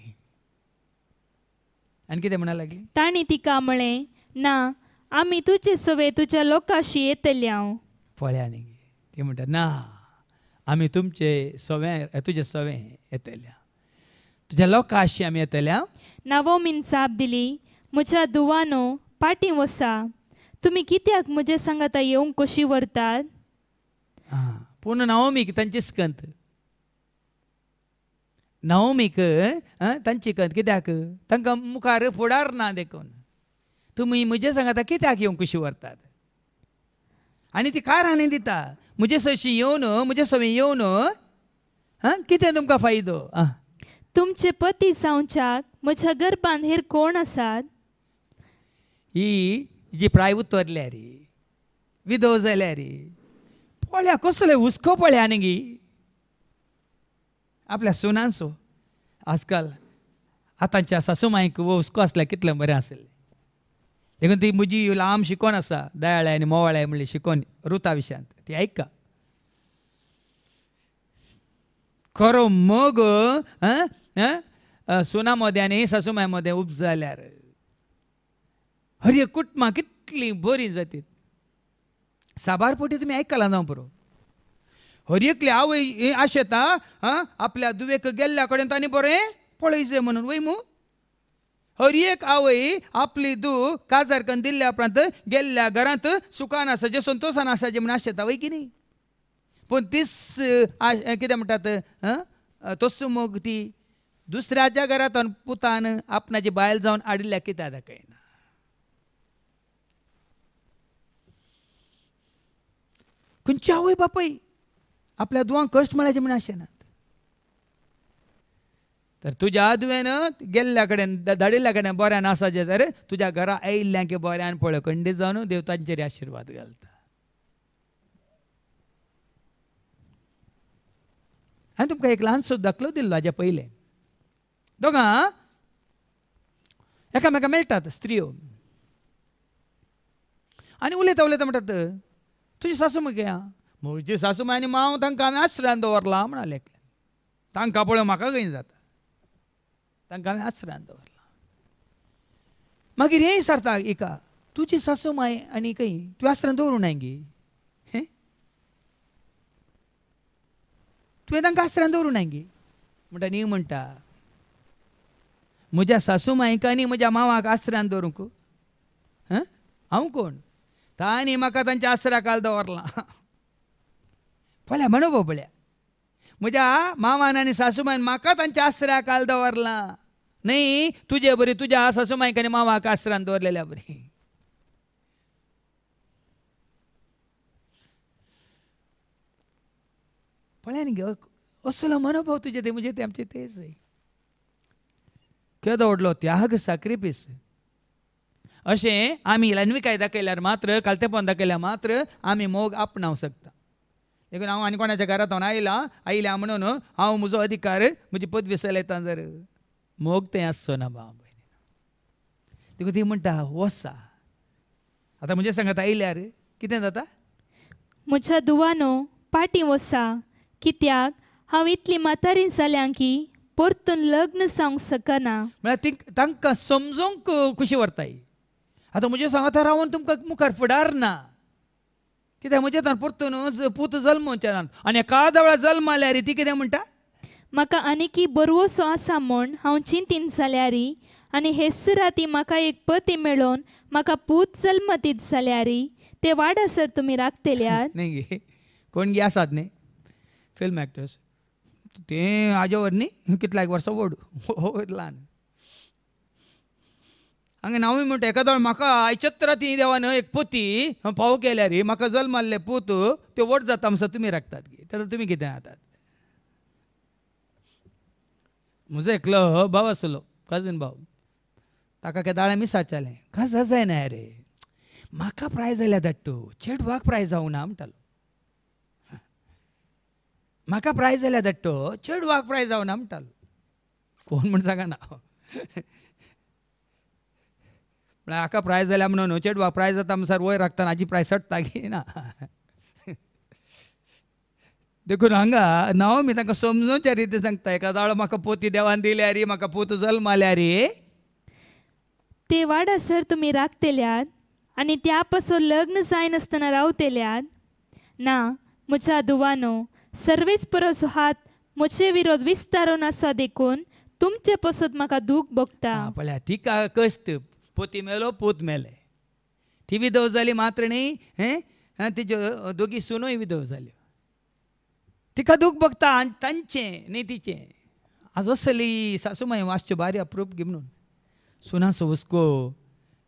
आनी कितें म्हणा लागली ताणी तिका म्हळें ना आम्ही तुझे सवे तुज्या लोकाशी येतली हांव पळया ती म्हणटा ना आम्ही तुमचे सवें तुझे सवें येतल्या तुज्या लोकाशी आम्ही येतल्या नावो मीन साप दिली म्हज्या दुवानो पाटी वसा तुमी कित्याक म्हजे सांगाता येवंक कशी व्हरतात पूण तंचिस तांची स्कंत नवमीक तांची कंत कित्याक तांकां मुखार फुडार ना देखून तुमी म्हजे सांगाता कित्याक येवंक कशी व्हरतात आनी ती कारणी दिता म्हजे सशी येवन म्हजे सवे येवन हां कितें तुमकां फायदो आं तुमचे पती जावच्याक म्हज्या घर हेर कोण आसात ही जी प्राय उतरल्या रे विधव जाल्या Pues कसले हुस्को पळ्या buscó गी आपल्या सुनांसो आजकाल आतांच्या सासूमाईक व हुस्को असल्या कितले बरें आसलें देखून ती म्हजी लांब शिकोन आसा दयाळ्या आनी मोवाळ्या म्हणजे शिकोन रुता विशयांत ती आयका खरो मग सुना मोदें आनी सासूमाय मोद्या उब जाल्यार हरे कुटमा कितली बरी जातीत साबारपोटी तुम्ही ऐकला ना बरो हरकले आवय आशेता आशेता आपल्या दुवेक गेल्ल्या कडेन तांणी बरें पळयचें म्हणून वय मू हर एक आवय आपली दू काजार करून दिल्ल्या उपरांत गेल्ल्या घरांत सुखान आसाचे संतोषान जे म्हण आशेता वय की न्ही पूण तीस कितें म्हणटात तस मग ती दुसऱ्याच्या घरांत पुतान आपणाची बायल जावन आडिल्ल्या कित्याक दाखयना तुमच्या आवय बापय आपल्या दुवांक कश्ट म्हणायचे म्हण अशें ना तर तुज्या आदवेन गेल्ल्या कडेन धाडिल्ल्या कडेन बऱ्यान आसा जे जाल्यार तुज्या घरा आयिल्ल्या की बऱ्यान पळय खंडी जावन देवतांचेर आशिर्वाद घालता हांवें तुमकां एक ल्हानसो दाखलो दिल्लो हाज्या पयलें दोगां एकामेका मेळटात स्त्रियो आनी उलयता उलयता म्हणटात तुझी सासूमुख्या म्हजी सासूमाय आनी मांव तांकां हांवें आश्रयान दवरला म्हणालें तांकां पळय म्हाका खंय जाता तांकां हांवें आश्रयान दवरला मागीर हें विचारता एका तुजी माय आनी खंय तूं आश्रयान दवरूं ना गे तुवें तांकां आश्रयान दवरूं नाय गे म्हणटा न्ही म्हणटा म्हज्या सासू मायक आनी म्हज्या मावाक आश्रयान दवरूंक हां हांव कोण म्हाका ಮಕ ತಂಚ काल दवरला ಪೊಲೆ ಮನು ಬೋಬಳೆ म्हज्या मामान आनी सासूमान म्हाका तांच्या आसऱ्याक काल दवरला न्ही तुजे बरी तुज्या सासूमायक आनी मामाक आसऱ्यान दवरलेल्या बरी पळ्यान घे असलो मनोभाव तुझे ते म्हणजे ते आमचे तेच केदो व्हडलो त्याग सॅक्रिफीस अशें आमी इलानवी कायदा केल्यार मात्र कालतेपण केल्यार मात्र आमी मोग आपणाव शकता देखून हांव आनी कोणाच्या घरांतून आयलां आयल्या म्हणून हांव म्हजो अधिकार म्हजी पदवी येता जर मोग तें आसचो ना बाब देखून ती म्हणटा वसा आतां म्हज्या सांगात आयल्यार कितें जाता म्हज्या दुवानो पाटी वसा कित्याक हांव इतली म्हातारी जाल्यां की परतून लग्न जावंक शकना म्हळ्यार तांकां समजूंक खुशी व्हरताय आतां सांगा तर रावन तुमकां मुखार ना कित्याक म्हजे तर परतून पूत जल्मच्या आनी एकादा वेळा रे ती कितें म्हणटा म्हाका आनिकी बरवो सो आसा म्हूण हांव चिंतीन जाल्यारी आनी हेस राती म्हाका एक पती मेळोन म्हाका पूत जल्म तीत जाल्यारी ते सर तुमी राखतल्या न्ही गे कोण गे आसात न्ही फिल्म एक्टर्स ते वर न्ही कितल्याक वर्सां व्हड हो, हो, ल्हान हांगा नांवूय म्हणटा एकादो म्हाका आयचत्र ती देवान एक पोती पाव रे म्हाका मारले पूत त्यो वट जाता म्हणसर तुमी राखतात गे तेदो तुमी कितें जातात म्हजो एकलो भाव आसलो कजन भाव ताका केदाळ्या मिसाचेलें कस जायना रे म्हाका प्रायज जाल्या धाडटू चेडवाक प्रायज जावं ना म्हणटालो म्हाका प्रायज जाल्या धाडटो चेडवाक प्रायज जावं ना म्हणटालो कोण म्हण सांगना ಅಕ್ಕ ಪ್ರಾಯ್ ಜಾಲ ಮುನ್ನ वा ಪ್ರಾಯ್ जाता म्हण सर वयर राखता आजी प्रायस चडटा की ना देखून हांगा नाव मी तांकां समजूच्या रिती सांगता एका जाळ म्हाका पोती देवान दिल्या रे म्हाका पोत जल्माल्या रे ते वाडा सर तुम्ही राखतेल्यात आणि त्या पसो लग्न जायनासतना रावतेल्यात ना म्हज्या दुवानो सर्वेच परस हात म्हजे विरोध विस्तारून आसा देखून तुमचे पसत म्हाका दूख भोगता पळया तिका कश्ट पोती मेलो मेले मेले विधव ತಿವಿ मात्र मात्र हे ती दोघी सुनोय विधव जाल्यो तिका दूख बघता आनी तांचें न्ही तिचें आजसली सासूमाय मातशें बारी अप्रूप घे म्हणून सुनासो हुस्को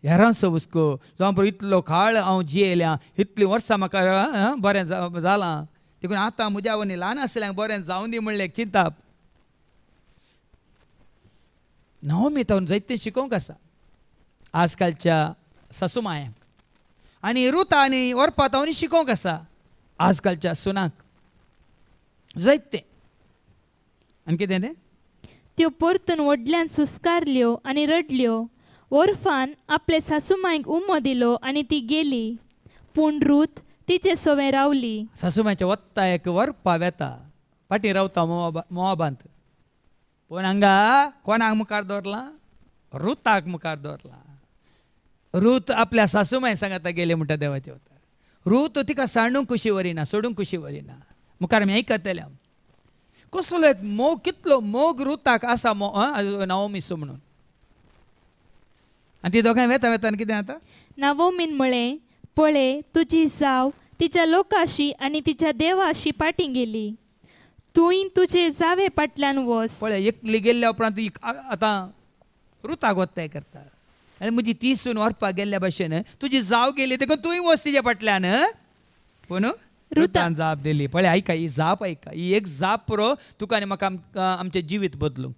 हेरां हुस्को जावं बरो इतलो काळ हांव जियेल्या इतली वर्सां म्हाका बरें जालां देखून आतां म्हज्या वनी ल्हान आसल्यांक बरें जावन दी म्हणलें चिंताप नवमी तावन जायते शिकोवंक आसा आजकालच्या ससुमाया आणि रुत आणि वरपात हांणी शिकोंक आसा आजकालच्या सुनाक जैत ते आनी कितें तें त्यो परतून वडल्यान सुस्कारल्यो आणि रडल्यो ओरफान आपले सासूमायक उमो दिलो आणि ती गेली पूण रूत तिचे सोवे रावली सासूमायच्या एक वरपा वेता फाटी रावता मोवाबांत पूण हांगा कोणाक मुखार दवरला रुताक मुखार दवरला रूत आपल्या सासूमाय सांगता गेले म्हणटा देवाचे होता रूत तिका सांडूंक कुशी वरिना सोडूंक कुशी वरिना मुखार मी आयकतलें कसलो एक मोग कितलो मोग रुताक आसा मो सो म्हणून आनी ती दोगांय वेता वेतान कितें जाता नावोमीन म्हळें पळे तुजी जाव तिच्या लोकाशी आणि तिच्या देवाशी पाटी गेली तुवें तुझे जावे पाटल्यान वस पळय एकली गेल्ल्या उपरांत आतां रुताक वत्ताय करता आनी म्हजी तीस सून व्हरपाक गेल्ल्या भाशेन तुजी जाव गेली तेका तू वच तिच्या पटल्यानं कोण रुतान जाप दिली पळे ऐका ही जाप ऐका ही एक जाप पुरो हो, तुका आनी म्हाका आमचें जिवीत बदलू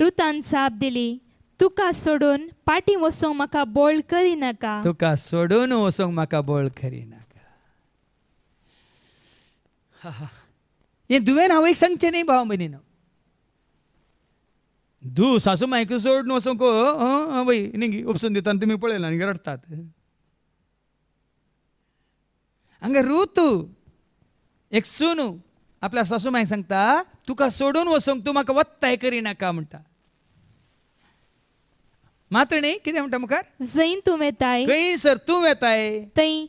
रुतान साप दिली तुका सोडून पाटी मका म्हाका करी नका तुका सोडून वचूंक म्हाका बोळ करिनाका हे दुवेन हांव एक सांगचे नाही भाव बहिणीनं दू सासू मायक सोड नसोको बाई न्ही उपसून दिताना तुम्ही पळयला आणि रडतात हांगा रूतू एक सुनू आपल्या सासू मायक सांगता तुका सोडून वसोंक तू म्हाका वत्ताय करिनाका म्हणटा मात्र न्ही कितें म्हणटा मुखार जैन तूं वेताय खंयसर तूं वेताय थंय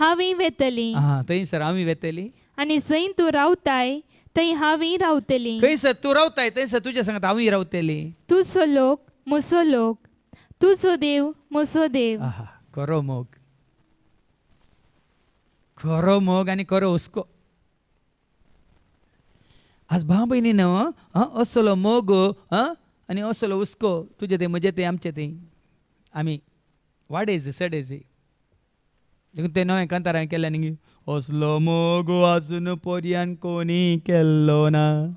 हांव वेतली हा सर आम्ही वेतली आणि जैन तूं रावताय तई हांवी रावतली खंयसर तूं रावताय थंयसर तुज्या सांगता हांवूय रावतली तुजो लोक म्हसो लोक तुजो देव म्हजो देव आहा खरो मोग करो मोग आनी करो हुस्को आज भाव भयणी न्हू हां असलो मोग हां आनी असलो हुस्को तुजे ते म्हजे ते आमचे ते आमी वाडेज सडेजी Ustedes no me encantarán que le ninguém. Oslomo goasuno porian koni kellona.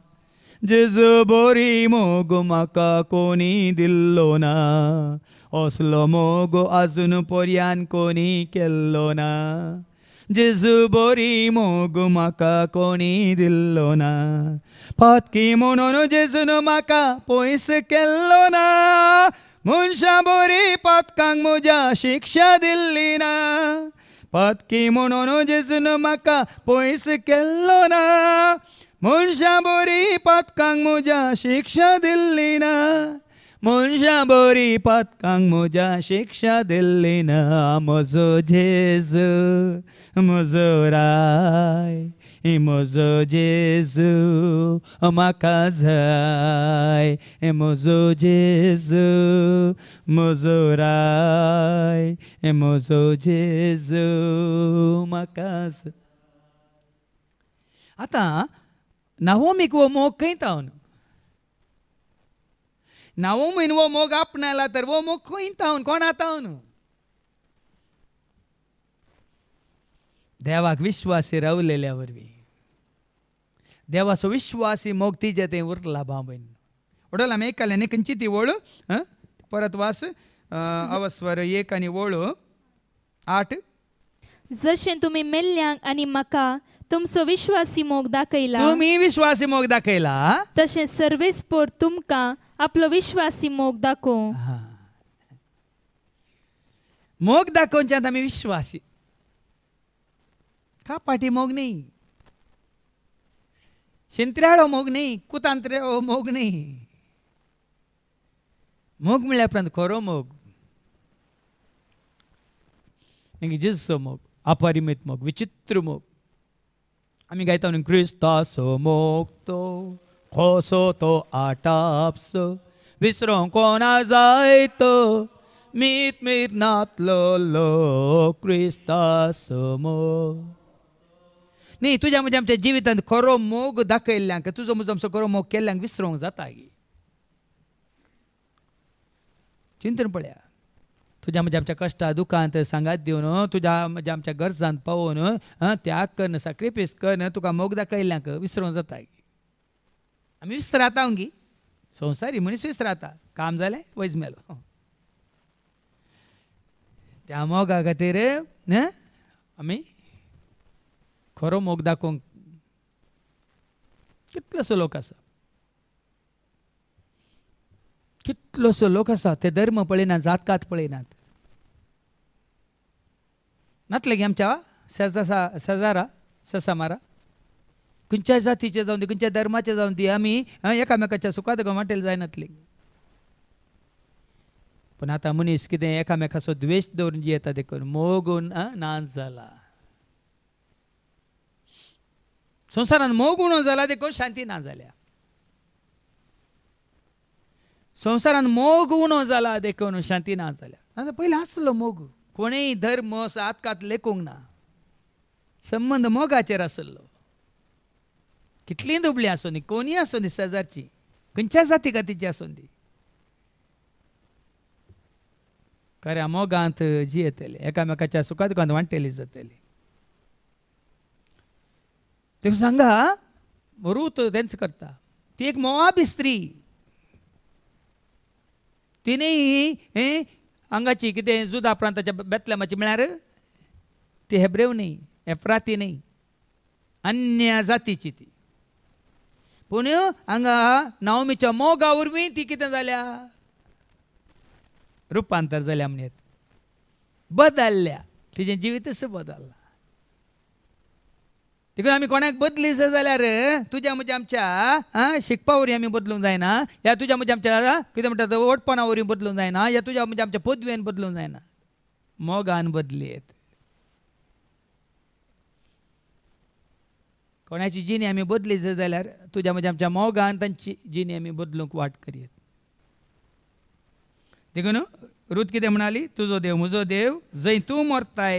Jesu bori mogo maka koni dillona. Oslomo goasuno porian koni kellona. যেসু বরি মোগো মাকা কোনি দিল না ফাতকি মনন যেসুন মাকা পয়সে কেল্ল না মুনসা বরি পাতকাং মোজা শিক্ষা দিল্লি না पत्की म्हणून जेजून म्हाका पयस केल्लो ना मनशां बरी पदकांक म्हज्या शिक्षा दिल्ली ना मनशां बरी पदकांक म्हज्या शिक्षा दिल्ली ना म्हजो झेज म्हजो Rai Hemos o Jesus uma casa. Hemos o Jesus mosurai. Hemos o Jesus uma casa. Ah tá. Naomi que o amor quem tá? Naomi no amor apna ela ter o amor quem tá? Quando tá? దేవాకు విశ్వాసి రావులేలేవరివి ದೇವ जेते ಮೋಗ್ತಿ ಜತೆ मी ಲಾಭಾಬೈನ್ ಒಡಲ ಮೇಕಲ್ ನೆನಕಂಚಿತಿ ओळ परत वास अवस्वर एक आणि ओळ आठ जशें तुम्ही मेल्यांक आणि मका तुमचो विश्वासी मोग दाखयला तुम्ही विश्वासी मोग दाखयला तसे सर्वेस पोर तुमका आपलो विश्वासी मोग दाखोव मोग दाखोवच्यात आम्ही विश्वासी का पाठी मोग नाही शिंत्र्याळो हो मोग न कुतांत्रो मग नाही मूग उपरांत खरो अपरिमित मोग विचित्र मोग आम्ही गायता म्हणून क्रिस्तासो हो मोग तो खोसो तो आटापस विसरो कोणा तो मीत मीर नातलो लो क्रिस्तासो हो मोग न्ही तुज्या म्हणजे आमच्या जिवितांत खरो मोग दाखयल्ल्यांक तुजो म्हजो आमचो खरो मोग केल्ल्यांक विसरोंक जाता गी चिंतन पळया तुझ्या म्हणजे आमच्या कष्टा दुखांत सांगात दिवन तुझ्या म्हणजे आमच्या गरजांत पावोन त्याग कर सॅक्रिफायस कर तुका मोग दाखयल्ल्यांक विसरोंक जाता आमी विसराता हांव गी संवसारी मनीस विसरता काम जालें वयज मेलो त्या मोगा खातीर आमी खरो मोग दाखोवंक कितलोसो लोक आसा कितलोसो लोक आसा ते धर्म पळयनात जातकात पळयनात नातले गे आमच्या शेजासा शेजारा मारा खंयच्या जातीचे जावन दी खंयच्या धर्माचे जावन दी आमी एकामेकाच्या सुखात गमाटेल जायनातली पण आतां मनीस कितें एकामेकाचो द्वेश दवरून जी येता देखून मोगून नाच जाला संसारात मोग उणो जाला देखून शांती ना जाल्या संसारात मोग उणो जाला देखून शांती ना जाल्या आता पहिला असलो मोग कोणीही धर्म सातकात लेखूंक ना संबंध मोगाचेर आसलो कितलीं दुबलीं कोणी कोणीय नी शेजारची खंयच्या जाती तिची आसून दी खऱ्या मोगांत जियेतले एकामेकाच्या सुखादुखांत वांटेली जातली ते सांगा रूत त्यांचं करता ती एक मोआबी स्त्री तिने हे हांगाची कितें जुदा प्रांताच्या बेतलेमाची म्हळ्यार ती हेब्रेव हे एफ्राती नाही अन्य जातीची ती पूण हांगा नवमीच्या मोगा उर्वी ती कितें जाल्या रुपांतर जाल्या म्हणत बदलल्या तिजें जिवितच बदललां तिकडे आम्ही कोणाक बदली जाल्यार तुझ्या म्हणजे आमच्या शिकपावरी आम्ही बदलूंक जायना या तुझ्या म्हणजे आमच्या कितें म्हणटा ओटपणा वरी जायना या तुझ्या म्हणजे आमच्या पदवेन बदलूंक जायना मोगान बदलेत कोणाची जिणी आम्ही बदली जाल्यार तुझ्या म्हणजे आमच्या मोगान तांची जिणी आम्ही बदलूंक वाट करीत देखून रूत कितें म्हणाली तुजो देव म्हजो देव जंय तूं मरताय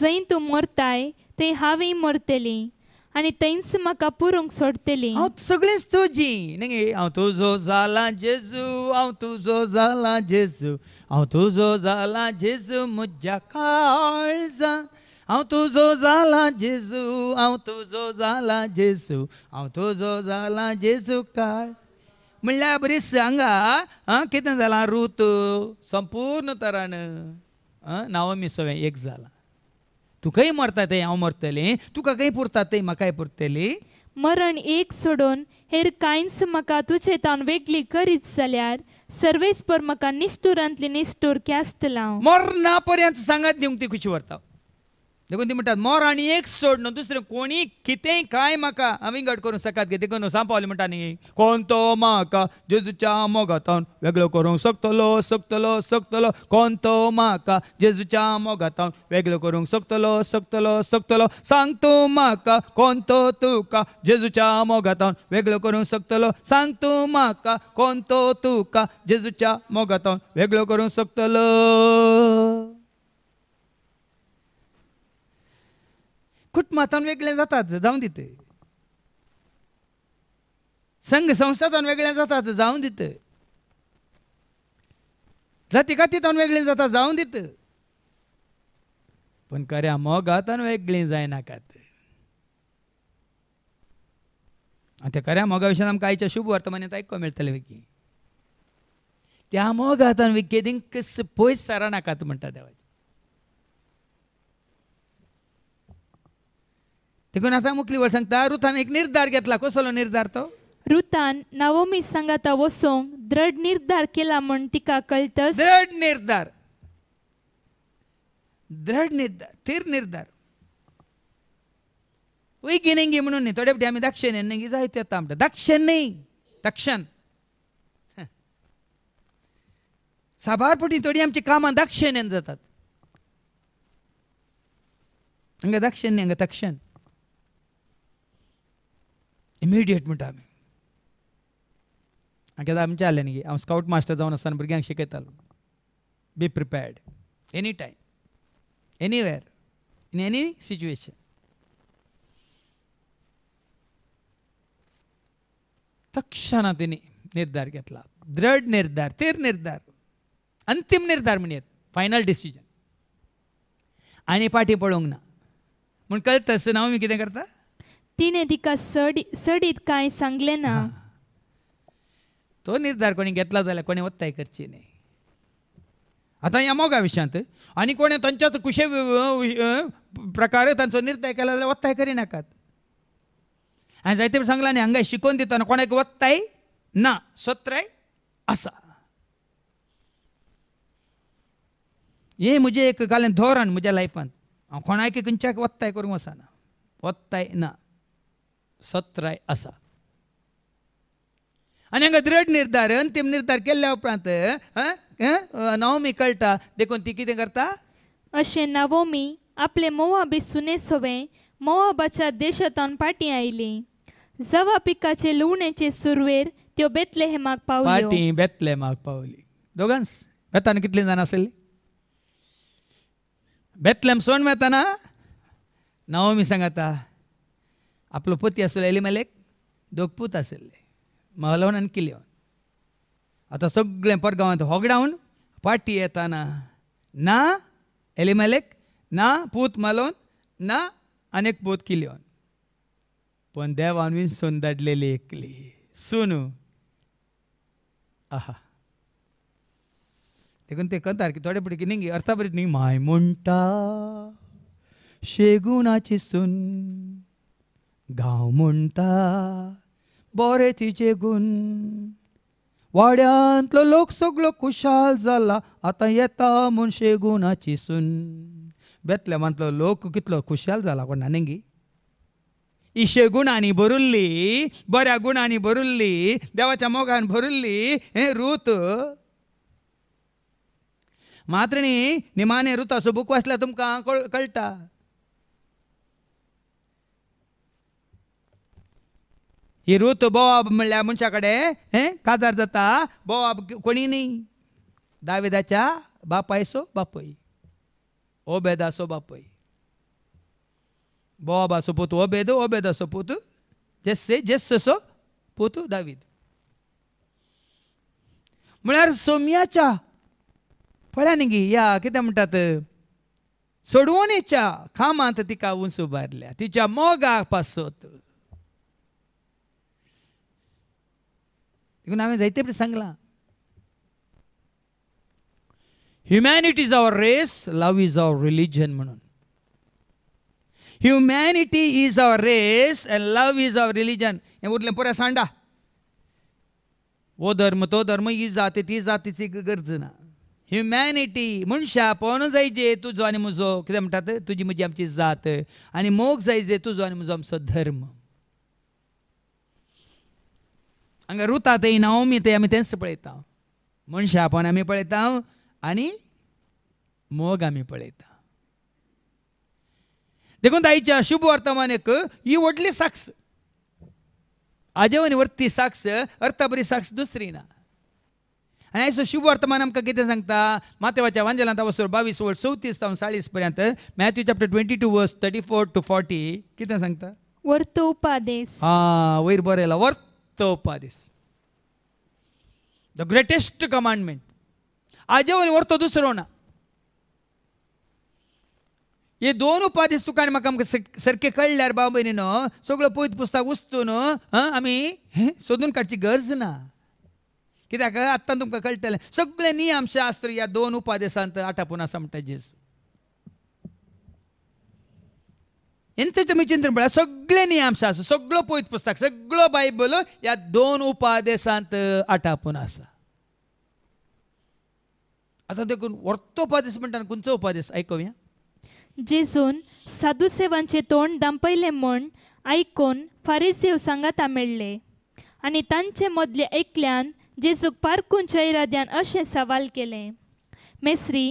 जंय तूं मरताय थंय हांवें मरतलीं आनी तैंस म्हाका पुरूंक सोडटली हांव सगळेंच तुजी न्ही हांव तुजो जाला जेजू हांव तुजो जाला जेजू हांव तुजो जाला जेजू म्हज्या काळजा हांव तुजो जाला जेजू हांव तुजो जाला जेजू हांव तुजो जाला जेजू काळ म्हणल्या बरी सांगा कितें झाला ऋत संपूर्ण तरान तरानं मी सवय एक झाला तू काही मरता ते हांव मरतले तुका काही पुरता ते म्हाकाय पुरतली मरण एक सोडून हेर कांयच म्हाका तुचेतान वेगळी करीत जाल्यार सर्वेस पर म्हाका निष्ठुरांतली निष्ठूर कॅस्त लाव मरना पर्यंत सांगत दिवंक ती खुशी व्हरता देखून ती म्हणटात मोर आनी एक सोड न्हू दुसरें कोणी कितेंय कांय म्हाका हांवें घट करूंक सकात घे देखून न्हू सांपावलें म्हणटा न्ही कोण तो म्हाका जेजूच्या मोगातान वेगळो करूंक शकतलो शकतलो शकतलो कोण तो म्हाका जेजूच्या मोगातान वेगळो करूंक शकतलो शकतलो शकतलो सांग तूं म्हाका कोण तो तुका जेजूच्या मोगातान वेगळो करूंक शकतलो सांग तूं म्हाका कोण तो तुका जेजूच्या मोगातान वेगळो करूंक शकतलो कुटुंबातून वेगळे जातात जाऊन दित संघ संस्थातून वेगळे जातात जाऊन दित जाती कातीतान वेगळे जातात जाऊन दित पण खऱ्या मोगातान वेगळी जायनाकात आणि त्या खऱ्या मोगा विशयान आमकां आयच्या शुभ वर्तमानांत ऐकू मेळटले विकी त्या मोगातान कस पयस सारा नाकात म्हणटा देवाचे आता ಮುಕ್ಲಿ ಒಳ್ सांगता रुथान एक निर्धार घेतला कसलो निर्धार तो रुथान नवमी संघात वसोंग दृढ निर्धार केला म्हण तिका कळतस दृढ निर्धार दृढ निर्धार थिर निर्धार वी गिनेंगी म्हणून नाही थोड्या आम्ही दक्षिण येणगी जायत आता आमच्या दक्षिण नाही साबार साबारपटी थोडी आमची कामां दक्षिणेन जातात हंगा दक्षिण हंगा दक्षिण इमिडिएट म्हणटा आमी हांव केदा आमचें न्ही हांव स्काउट मास्टर जावन आसतना भुरग्यांक शिकयतालो be prepared any time anywhere in any situation तक्षणा तिने निर्धार घेतला दृढ निर्धार तीर निर्धार अंतिम निर्धार म्हणयेत फायनल डिसिजन आनी पाटी पळोवंक ना म्हूण कळत आसतना हांव मी कितें करता तिने तिका सडी सडीत काय सांगले ना तो निर्धार कोणी घेतला जाल्यार कोणी वत्ताय करची न्ही आता या मोगा विशयांत आनी कोणें तांच्याच कुशे प्रकारे तांचो निर्धार केला जाल्यार वत्ताय करिनाकात हांवें जायते सांगलां न्ही हांगा शिकोवन दितना कोणाक वत्ताय ना सत्राय आसा हे म्हजें एक घालें धोरण म्हज्या लायफांत हांव कोणाक खंयच्याक वत्ताय करूंक वचना वत्ताय ना सत्राय आसा आणि हांगा दृढ निर्धार तेम निर्धार केल्या उपरांत नवमी कळटा देखून ती कितें करता अशें नवोमी आपले मोवा बी सुने सोवे मोवाबाच्या देशातून पाटी आयली जवा पिकाचे लुवणेचे सुरवेर त्यो हे माग पावली पाटी माग पावली दोगांस बेतान कितले जाण आसली बेतलेम सोण मेताना नवमी सांगता आपलो पती असेल एलिमलेक दोग पूत आशिल्ले महलवन आनी आता आतां सगळें परगांवांत होगडावन पाटी येताना ना एलिमेलेक ना पूत मलोन ना अनेक पूत किल्लेवन पण देवान बीन सून दाडलेली एकली सुनू आहा देखून ते कंतार की थोडे पुढे कितें अर्था बरीत न्ही माय म्हणटा शेगुणाची सुन गाव म्हणता बरे तिचे गुण वाड्यांतलो लोक सगळो खुशाल जाला आता येता मनशे गुणाची सुन सून म्हणतो लोक कितलो खुशाल जाला कोण नेंगी इशे गुणांनी भरुल्ली बऱ्या गुणांनी भरुल्ली देवाच्या मोगान भरुल्ली हे रूत मात्रणी निमाने रुताचो बुक वाचल्या तुमकां कळटा ही ऋत बोवाब म्हणल्या मनशाकडे कडेन काजार जाता बोवाब कोणी न्ही दावेदाच्या बापायसो बापय ओबेदासो बापय बोवाबासो पूत ओबेद ओबेदासो पूत जेस्से जेस्सो पूत दावीद म्हळ्यार सोम्याच्या पळ्या न्ही या कितें म्हणटात सोडवणेच्या खामांत तिका उंच उबारल्या तिच्या मोगा पासत इकडून आम्ही सांगला humanity is our race love is our religion म्हणून humanity is our race and love is our religion हे उठले पुऱ्या सांडा वो धर्म तो धर्म ही जाते ती जातीची गरज ना ह्युमॅनिटी मनशा पोन जायचे तू जो आणि मुझो किती म्हणतात तुझी म्हणजे आमची जात आणि मोग जायचे तू जो आणि मुझो धर्म हांगा रुता ते नवमी ते आमी तेंच पळयता मनशा पण आमी पळयता आनी मोग आमी पळयता देखून आईच्या शुभ वर्तमान एक ही व्हडली साक्ष आजेवनी वरती साक्ष अर्था बरी साक्ष दुसरी ना आणि आयचो शुभ वर्तमान आमकां कितें सांगता मातेवाच्या वांजेलांत वसूर बावीस वर्स चवतीस तावन चाळीस पर्यंत Matthew chapter twenty two verse thirty four to forty कितें सांगता वर्त उपादेश हा वयर बरयला वर्त उपादेश द ग्रेटेस्ट कमांडमेंट आज व्हरतो दुसरो ना हे दोन उपादेश तुका म्हाका आमकां सारखे कळल्यार नो भयणीनो सगळो पुस्तक पुस्तक आमी सोदून काढची गरज ना कित्याक आत्ता तुमकां कळटलें सगळें नियम शास्त्र ह्या दोन उपादेशांत आटापून आसा म्हणटा जेजू ಎಂತ ಮಿಚಿಂತನ ಬೇಡ ಸೊಗ್ಲೆ ನಿಯಮಶಾಸ್ತ್ರ ಸೊಗ್ಲೋ पोहित पुस्तक ಸೊಗ್ಲೋ बायबल ह्या दोन उपादेशांत आटापून आसा आता देखून व्हरतो उपादेश म्हणटा खंयचो उपादेश आयकुया जेजून सेवांचे तोंड दांपयले म्हण आयकून फारिसेव सांगाता मेळ्ळे आनी तांचे मदले ऐकल्यान जेजूक पारकून इराद्यान अशें सवाल केलें मेस्री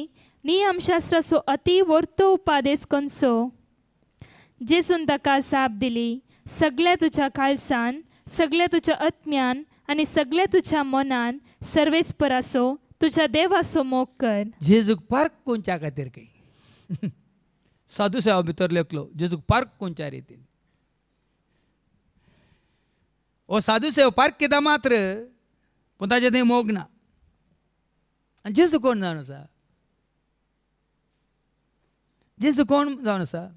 नियमशास्त्राचो अति व्हरतो उपादेश कोनसो जेसून ताका साप दिली सगळ्या तुझ्या काळसान सगळ्या तुझ्या आत्म्यान आणि सगळ्या तुझ्या मनान सर्वेस्परासो परासो तुझ्या देवासो मोग कर जेजूक पार्क कोणच्या खातीर काही साधू सेवा भितर लेखलो जेजूक पार्क कोणच्या रितीन हो साधू सेवा पार्क केदा मात्र पण ताजे थंय मोग ना आणि जेजू कोण जावन आसा जेजू कोण जावन आसा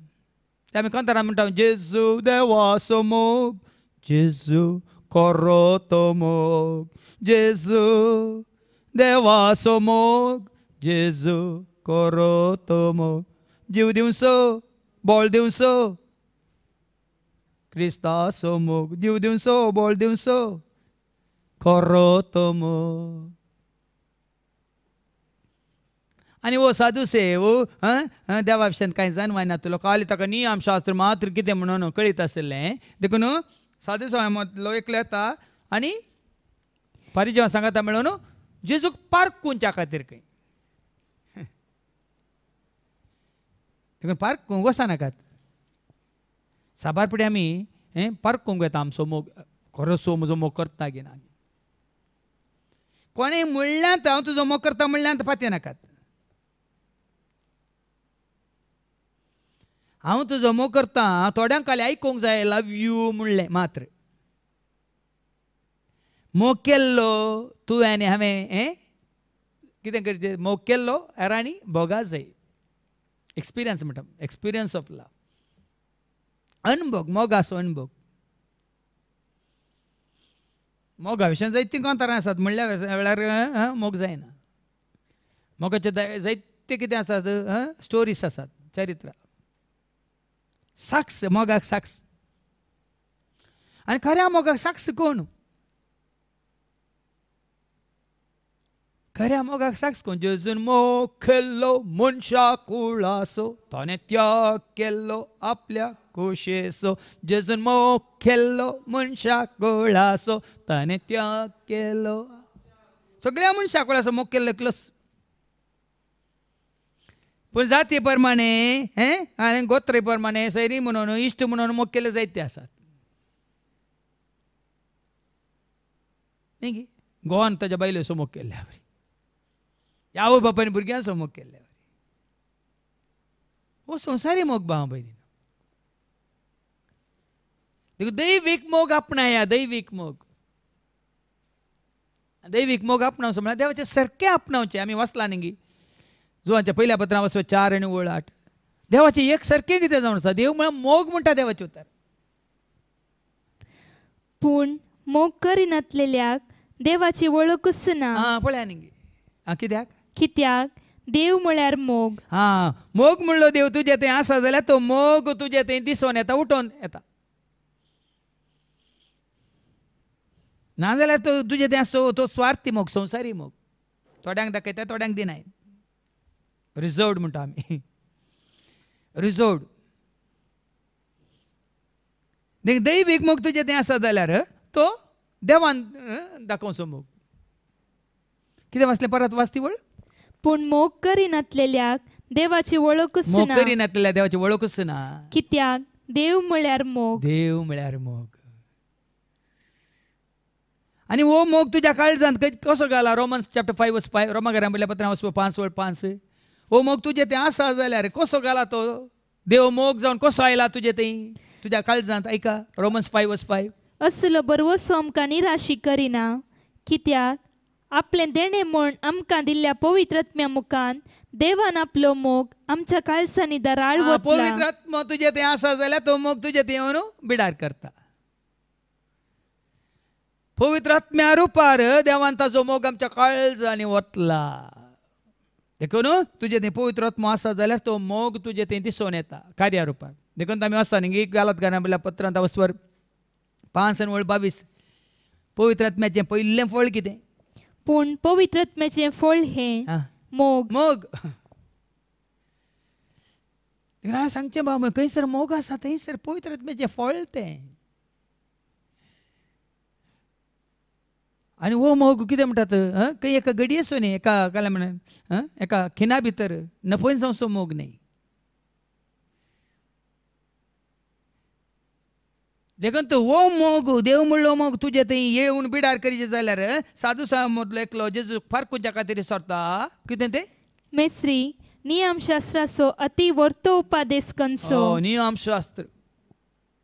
Daí canta então, Jesus deu assomo, Jesus corrotomo, Jesus deu assomo, Jesus corrotomo, Diu de um so, bol de um so, Cristo somo, Diu de um so, bol de um so, corrotomo. आणि से जाण Y చదువుసేవు దేవాభిషేక్ కాయ John వాయినతులు కాళితక शास्त्र मात्र किती म्हणून कळीत असले देखून साधू स्वामी येता आणि परिजन सांगता मिळून जेजूक पार्क कोणच्या खातीर खंय देखून पार्क वसा नाकात साबार फुडें आमी हें पार्क कोंक येता आमचो मोग खरो सो म्हजो मोग करता घेना आमी कोणें म्हणल्यात हांव तुजो मोग करता म्हणल्यार पातये नाकात हांव तुजो मोग करता थोड्यांक खाली आयकूंक जाय लव यू म्हणलें मात्र मोग केल्लो तुवें हांवें हें कितें करचें मोग केल्लो एराणी मोगा जाय एक्सपिरियन्स म्हणटा एक्सपिरियन्स ऑफ लव अनभोग मोगाचो अणभोग मोगा विशयान जायतीं गोंतारां आसात म्हणल्यार वेळार मोग जायना मोगाचे जायते कितें आसात स्टोरीज आसात चरित्रां साक्ष मोगाक साक्ष आणि खऱ्या मोगाक साक्ष कोण खऱ्या मोगाक साक्ष कोण जेजून मोग खेळलो मनशा कुळासो तोने त्याग केल्लो आपल्या कोशेसो जेजून मोग केल्लो मनशा कुळासो तोने त्याग केलो सगळ्या मनशा कुळासो मोग केल्लो क्लोस पण जातीप्रमाणे हे आणि गोत्रेप्रमाणे सैरी म्हणून इष्ट म्हणून मोग केलं जायते असतात नाही गोवान त्याच्या बैल समोग केल्यावर यावो बापाने भुरग्यां समोग केल्यावर हो संसारी मोग भाव बहिणी देखो दैविक मोग आपणाया दैविक मोग दैविक मोग आपण म्हणल्यार देवाचे सरके आपणावचे आम्ही वसला नाही जुवांच्या पहिल्या पत्रां चार आनी ओळ आठ देवाची एक सारखे कितें जावन आसा देव म्हळ्यार मोग म्हणटा देवाचे उतर पूण मोग करी करिनासलेल्याक देवाची वळखूच ना आं पळया न्ही आं कित्याक कित्याक देव म्हळ्यार मोग हा मोग म्हणलो देव तुझे थंय आसा जाल्यार तो मोग तुजे थंय दिसून येता उठोन येता नाजाल्यार तो तुजे थंय आसा तो स्वार्थी मोग संवसारी मोग थोड्यांक दाखयता थोड्यांक दिनाय रिजर्वड म्हणटा आमी रिजर्वड देख दैवीक मोग तुजें तें आसा जाल्यार तो देवान दाखोवं मोग कितें वाचलें परत ती वळ पूण मोग करिनातलेल्याक देवाची वळखूच मोग नातलेल्या देवाची वळखूच ना कित्याक देव म्हळ्यार मोग देव म्हळ्यार मोग आनी हो मोग तुज्या काळजांत कसो घाला Romans chapter five five five रोमागाऱ्या पत्रां वचपा पांच वळ पांच ओ मोग तुझे तें आसा जाल्यार कसो गाला तो देव मोग जावन कसो आयला तुझे तें तुज्या काळजांत आयका रोमन्स फायव वस फाय असलो बरवसो आमकां निराशी करिना कित्याक आपलें देणें म्हूण आमकां दिल्ल्या पवित्रत्म्या मुखान देवान आपलो मोग आमच्या काळसांनी दराळ पवित्र तुजे ते आसा जाल्यार तो मोग तुजे ते येवन बिडार करता पवित्रात्म्या रुपार देवान ताजो मोग आमच्या काळजांनी वतला देखून तुझे थंय पवित्र आत्मो आसा जाल्यार तो मोग तुजे थंय दिसून येता कार्या रुपान देखून आमी वाचता न्ही एक घालत घरा म्हणल्या पत्रांत वस्वर पांच आनी वळ बावीस पवित्र आत्म्याचें पयलें फळ कितें पूण पवित्र आत्म्याचें फळ हें मोग मोग हांव सांगचें बाबा खंयसर मोग आसा थंयसर पवित्र आत्म्याचें फळ तें आनी हो मोग कितें म्हणटात काही एका असो न्ही एका काय म्हण एका खिना भीतर नफोन संसो मोग नाही देखून ओ मोग देव म्हणलो मोग तुझे थंय येवन बिडार करीचे जाल्यार साधू मदलो एकलो जेजू फार कुजा खातीर सरता कितें तें मेस्री नियम शास्त्राचो अति वर्तो उपादेश कंसो हो, नियम शास्त्र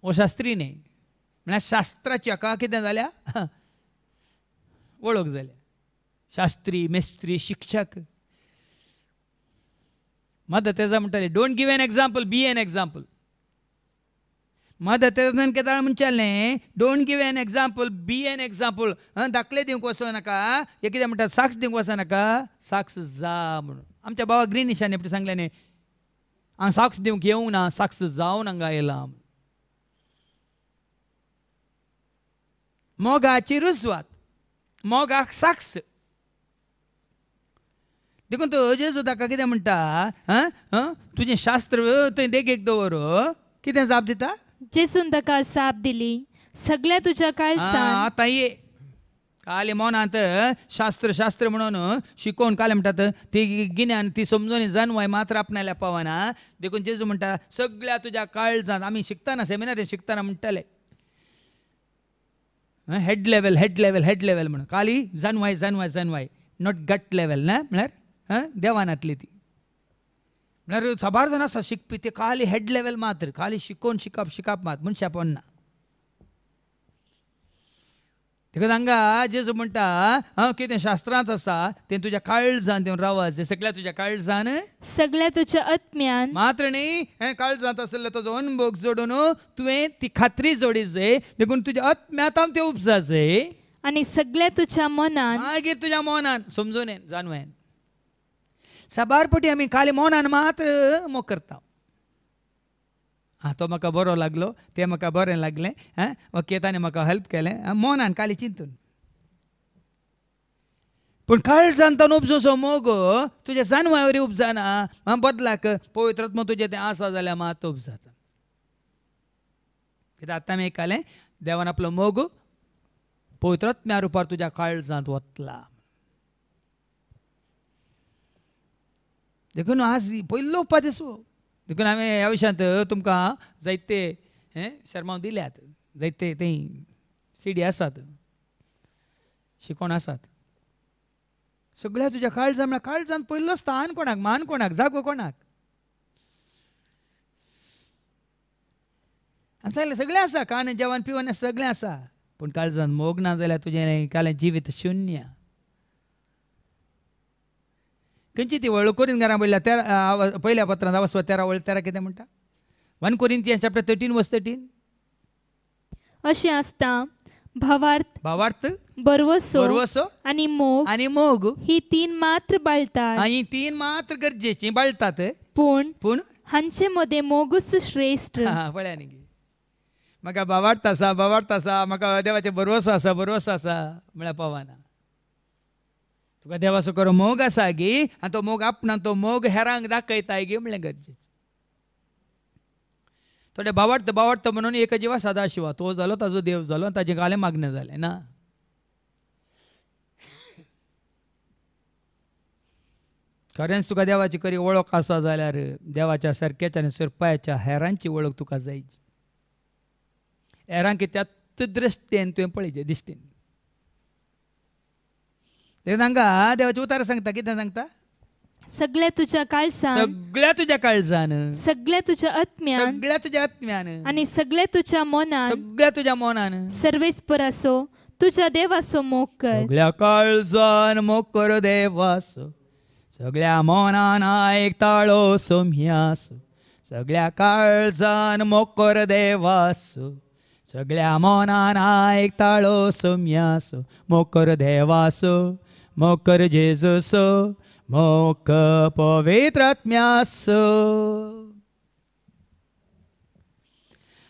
हो शास्त्री न्ही म्हळ्यार शास्त्राची हाका कितें जाल्या वळख झाल्या शास्त्री मेस्त्री शिक्षक मात त्याचा म्हणताले don't give an example be an example mother तेरेझान केदार म्हणचाले don't give an example be an example दाखले दिवंक वचो नाका हे किती म्हणटा साक्ष दिवंक वचो नका साक्ष जा म्हणून आमच्या बाबा ग्रीन निशाने हेपटी सांगलें न्ही साक्ष दिवंक येवंक ना साक्ष जावन हांगा येला मोगाची रुजवात मोगा साक्स देखून तो अजय ताका कितें म्हणटा हां तुजें शास्त्र थंय देगेक दवर कितें जाप दिता जेसून ताका साप दिली सगळ्या तुज्या काळसान आतां ये काले मोनांत शास्त्र शास्त्र म्हणून शिकोवन काले म्हणटात ती गिन्यान ती समजून जनवय मात्र आपणाल्या पावना देखून जेजू म्हणटा सगळ्या तुज्या काळजांत आमी शिकताना सेमिनारी शिकताना म्हणटाले ಹೆಡ್ ಹೆಡ್ ಹೆಡ್ ಕಾಲವಾಯ ನಾಟ್ ಗಟ್ ಮ್ಲರ್ ಮ್ಲರ್ ಲೆ ಲೆವೆಲ್ ದಾನ ಸಬಾರಜನ ಶಿಪಿ ಕಾಲ ಲೆವೆಲ್ ಮತ್ತ ಕಾಲ ಶಿಕೋಣ ಶಿಕ ಮನಶ್ನಾ देखत हांगा जेजू म्हणटा हांव कितें शास्त्रांत आसा तें तुज्या काळजान देऊन रावच सगळ्या तुज्या काळजान सगळ्या तुज्या आत्म्यान मात्र न्ही हे काळजांत आसलेलो तुजो अनुभव जोडून हो, तुवें ती खात्री जोडी जाय देखून तुज्या आत्म्यांतान ते उपजा जाय आणि सगळ्या तुझ्या मनान मागीर तुज्या मनान समजून जाणवेन साबारपटी आम्ही आमी खाली मनान मात्र मोग करता आ तो म्हाका बरो लागलो तें म्हाका बरें लागलें आं व केताने म्हाका हेल्प केलें मोनान काली चिंतून पूण काळजान तान उपजोसो मोगो तुज्या जानवावरी उपजाना बदलाक पवित्रत्म तुजें तें आसा जाल्यार मात उपजाता कित्याक आतां आमी काले देवान आपलो मोग पवित्रत्म्या रुपार तुज्या काळजांत वतला देखून आज पयलो उपादेसो देखून हांवें ह्या विशयांत तुमकां जायते हे शर्मा दिल्यात जायते थंय सिडी आसात शिकोण आसात सगळ्या तुज्या काळजान म्हळ्यार काळजान आसता स्थान कोणाक मान कोणाक जागो कोणाक सांगलें सगळें आसा कान जेवण पिवण सगळें आसा पूण काळजान मोग ना जाल्यार तुजें कालें जिवीत शून्य खंयची ती वळू कोरीन घरा पयल्या तेरा पहिल्या पत्रांत आवस्व तेरा वळ तेरा कितें म्हणटा one Corinthians chapter thirteen verse thirteen अशें आसता भावार्थ भावार्थ बरवसो बरवसो आणि मोग आणि मोग ही तीन मात्र बाळतात आणि तीन मात्र गरजेची बाळतात पूण पूण हांचे मध्ये मोगूच श्रेष्ठ हा पळया न्ही म्हाका भावार्थ आसा भावार्थ आसा म्हाका देवाचे बरवसो आसा बरवसो आसा म्हळ्यार पवाना तुका देवाचो सकरो मोग आसा गी आनी तो मोग आपणा तो मोग हेरांक दाखयताय गी म्हणलें गरजेचें थोडे बावार्थ बावार्थ म्हणून एक जिवा सदा शिवा तो जालो ताजो देव जालो ताजे कालें मागणें जालें ना खरेंच तुका देवाची खरी वळख आसा जाल्यार देवाच्या सारक्याच्या आनी सुरपायाच्या हेरांची वळख तुका जायची हेरांक त्या दृश्टेन तुवें पळयचें दिश्टेन देवनांगा देवाची उतार सांगता किती सांगता सगळ्या तुझ्या काळजान सगळ्या तुझ्या काळजान सगळ्या तुझ्या आत्म्यान सगळ्या तुझ्या आत्म्यान आणि सगळ्या तुझ्या मनान सगळ्या तुझ्या मनान सर्वेच परासो तुझ्या देवासो मोग कर सगळ्या काळजान मोकर देवास सगळ्या मनान ताळो सोम्यास सगळ्या काळजान मोकर देवास सगळ्या मनान ऐकताळो सोम्यास मोकर देवास मकर जेजस मोक पवित्रात्म्यास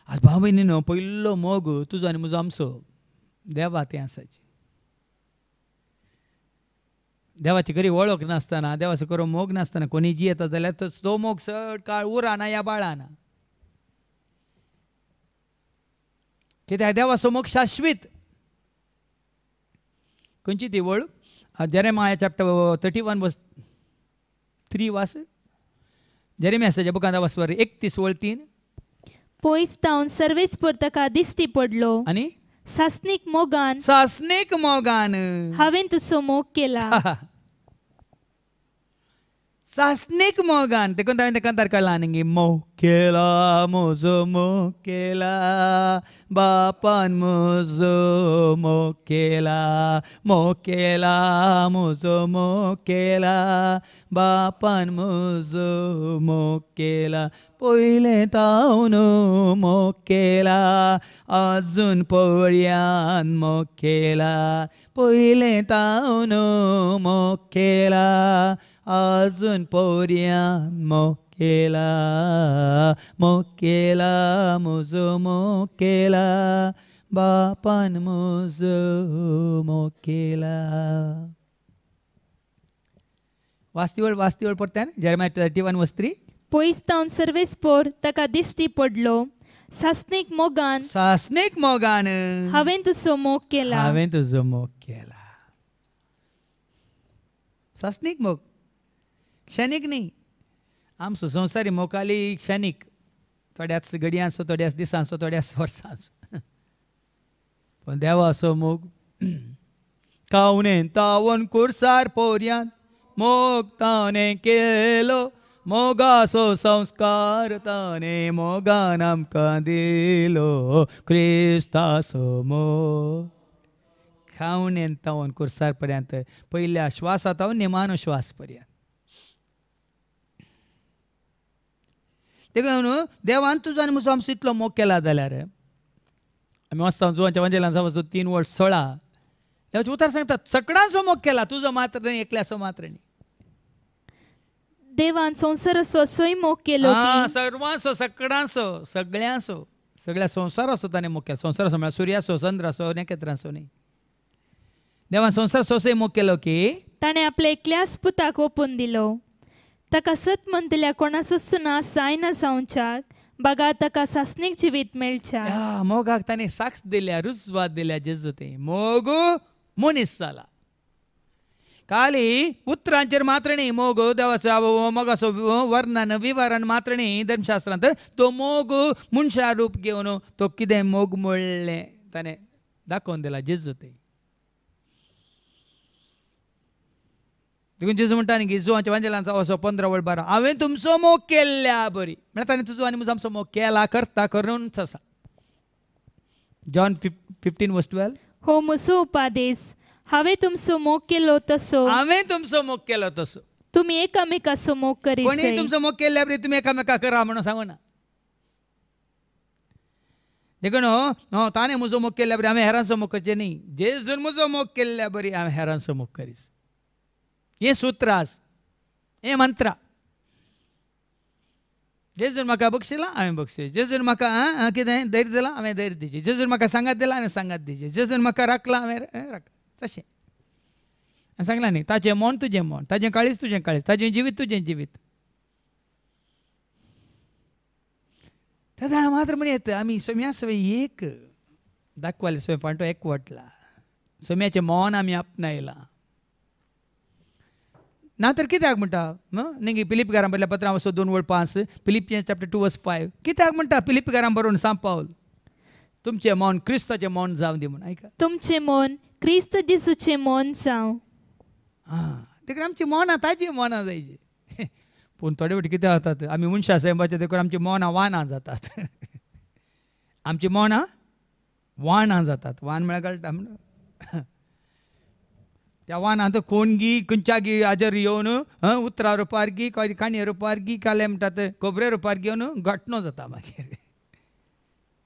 आज भाव भयणीनं पयलो मोग तुजो आनी म्हजो आमचो देवा तें आसाची देवाची खरी वळख नासतना देवाचो खरो मोग नासतना कोणी जी येता जाल्यार तो तो मोग चड काळ उराना या बाळाना कित्याक देवाचो मोग शाश्वीत खंयची ती वळख जरे म्हाया chapter thirty one verse three वास जरे म्हासाच्या बुकांदो वास वर एकतीस व्हड तीन पयस तावन सर्वेच परतका दिश्टी पडलो मोगान सासनिक मोगान हांवें तसो मोग केला Sasnik mo gante. Kung tayo nakantar ka lang ng mo kela mo zo mo kela मोकेला mo zo mo kela mo kela mo zo mo पहिले मोकेला अजून पोर्यान मोकेला पहिले मोकेला अजून पौर्या मोकेला मोकेला मुजो मोकेला बापान मुजो मोकेला वास्तीवळ वास्तीवळ पडत्यान जेरमाय थर्टी वन वस्त्री पोइस्तावन सर्वेस पोर ताका दिश्टी पडलो सासनीक मोगान सासनीक मोगान हांवें तुजो मोग केला हांवें तुजो मोग केला सासनीक मोग क्षणिक न्ही आमचो संवसारी मोकाली क्षणिक थोड्याच घडयांचो थोड्याच दिसांचो थोड्याच वर्सांचो पण देवा असो मोग कावने तावन कुरसार पोर्यान मोग ताणे केलो मोगासो संस्कार ताणे मोगान आमकां दिलो क्रिस्तासो मोग खावणेन तावन कुरसार पर्यंत पयल्या श्वासात तावन श्वास पर्यंत तिका देवान तुजो आनी म्हजो आमचो इतलो मोग केला जाल्यार आम्ही मस्त जुवांच्या वांजेल्यान समज तीन वर्ष सोळा देवाचे उतार सांगतात चकडांचो मोग केला तुजो मात्र न्ही एकल्याचो मात्र न्ही देवान संसार सोय मोग केलो सर्वांसो सकडांसो सगळ्यांसो सगळ्या संसार असो ताणें मोग केलो संवसाराचो म्हळ्यार सुर्याचो चंद्राचो नखेत्रांचो न्ही देवान संसार सोय मोग केलो की ताणें आपल्या एकल्याच पुताक ओपून दिलो ताका सत म्हणतल्या कोणाचो सुना सायना जावच्याक बघा ताका सासनीक जिवीत मेळच्या मोगाक ताणें साक्ष दिल्या रुजवात दिल्या जेजुते मोग मोनीस जाला काली उतरांचेर मात्र न्ही मोग देवाचो मोगाचो वर्णन विवरण मात्र न्ही धर्मशास्त्रांत तो मोग मनशा रूप घेवन तो कितें मोग मोडलें ताणें दाखोवन दिला जेजुते देखून जेजू म्हणटा न्ही इजवांच्या वांजेलांचा असो पंदरा वळ बारा हांवें तुमचो मोग केल्या बरी म्हणल्यार ताणें तुजो आनी म्हजो आमचो मोग केला करता करूनच आसा जॉन फिफ्टीन वर्स ट्वेल्व हो म्हजो उपादेस हांवें तुमचो मोग केलो तसो हांवें तुमचो मोग केलो तसो तुम्ही एकामेकाचो मोग करी कोणी तुमचो मोग केल्या बरी तुम्ही एकामेका करा म्हणून सांगना देखून हो, हो ताणें म्हजो मोग केल्या बरी हांवें हेरांचो मोग करचें न्ही जेजून म्हजो मोग केल्या बरी हांवें हेरांचो मोग करीस हे सूत्रास आस हे मंत्रा जेजून म्हाका बक्षिला हांवें बक्षी जेजून म्हाका आं कितें धैर्य दिला हांवें धैर्य दिजें जेजून म्हाका सांगात दिलां हांवें सांगात दिजे जेजून म्हाका राखला हांवें राख तशें हांवें सांगलां न्ही ताचें मन तुजें मन ताजें काळीज तुजें काळीज ताजें जिवीत तुजें जिवीत त्या मात्र म्हण येता आमी सोम्या सवय एक दाखवाले सोय पांटो एकवटला सोम्याचें मोन आमी आपणायलां तर कित्याक म्हणटा न्ही पिलिपकारां बरल्या पत्रां वसो दोन वळ पांच Philippians chapter two verse five कित्याक म्हणटा पिलिपकारां बरोवन सांग पावल तुमचें मन क्रिस्ताचें मन जावं दी म्हण आयका तुमचें मन क्रिस्त जिसूचें मन जावं आं देखून आमची मौनां ताजी मौनां जायची पूण थोडे फावटी कितें जातात आमी मनशा साहेबाचे देखून आमची मौनां वानां जातात आमची मौनां वाणां जातात वान म्हळ्यार कळटा गी हजर కోన్గి उतरा रुपार गी పార్కి रुपार गी काले म्हणतात रुपार घेवन घटणो जाता मागीर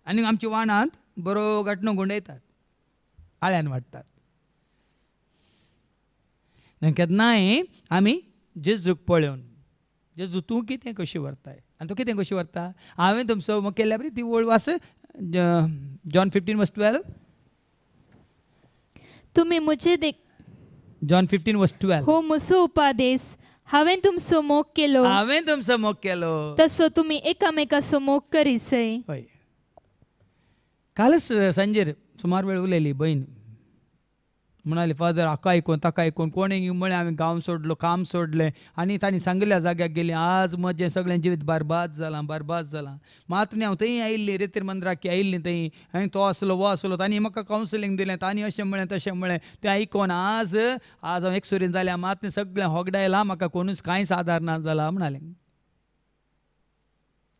आनी आमच्या वाणांत बरो घटणो गुंडयतात आळ्यान वाडटात केन्नाय आमी जेजूक पळोवन जेजू तूं कितें कशी व्हरताय आनी तूं कितें कशी व्हरता हांवें तुमचो केल्या बरी ती ओल्ड वास जॉन फिफ्टीन वर्स ट्वेल्व तुमी म्हजे देख जॉन फिफ्टीन वर्स ट्वेल्व हो मुसो उपादेश हांवें तुमचो मोग केलो हांवें तुम मोग केलो तसो तुमी एकामेकाचो मोग करी हय कालच संजय सुमार वेळ उलयली बहन म्हणाले फादर आका ऐकून ताका ऐकून कोणी म्हणले आम्ही गाव सोडलो काम सोडले आणि तांणी सांगिल्ल्या जाग्याक गेले आज मजे म्हणजे सगळ्यांचे जिवीत बरबाद झाला बरबाद झाला मात न्ही हांव थंय आयिल्ली रेतीर मंदिराक आयिल्ली थंय आनी तो आसलो वो आसलो तांणी म्हाका कावन्सिलींग दिलें तांणी अशें म्हळें तशें म्हळें तें आयकोन आज आज हांव एकसुरीन जाल्या मात सगळें होगडायलां म्हाका कोणूच कांयच आदार ना जाला म्हणाले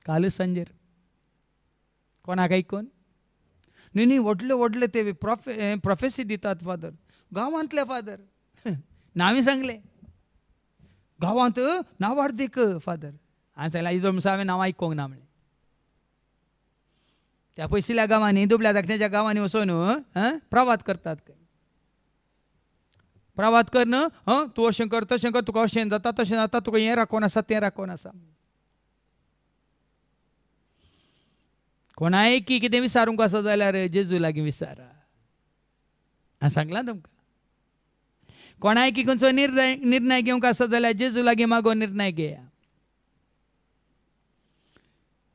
कालच सांजेर कोणाक आयकून न्ही न्ही व्हडले व्हडले ते प्रोफे प्रोफेसी दितात फादर गांवांतले फादर नावी सांगले गांवांत नांव वाडदीक फादर हांवें सांगलें इजो म्हणसो हांवें नांव आयकूंक ना म्हणलें त्या पयसल्या गांवांनी दुबल्या धाकट्याच्या गांवांनी वचून प्रवाद करतात प्रवाद कर न तूं अशें कर तशें कर तुका अशें जाता तशें जाता तुका हें राखून आसा तें राखून आसा कोणाय की कितें विचारूंक आसा जाल्यार जेजू लागीं विचारा हांव सांगलां तुमकां कोणाय की खंयचो निर्णय निर्णय घेवंक आसा जाल्यार जेजू लागीं मागो निर्णय घेया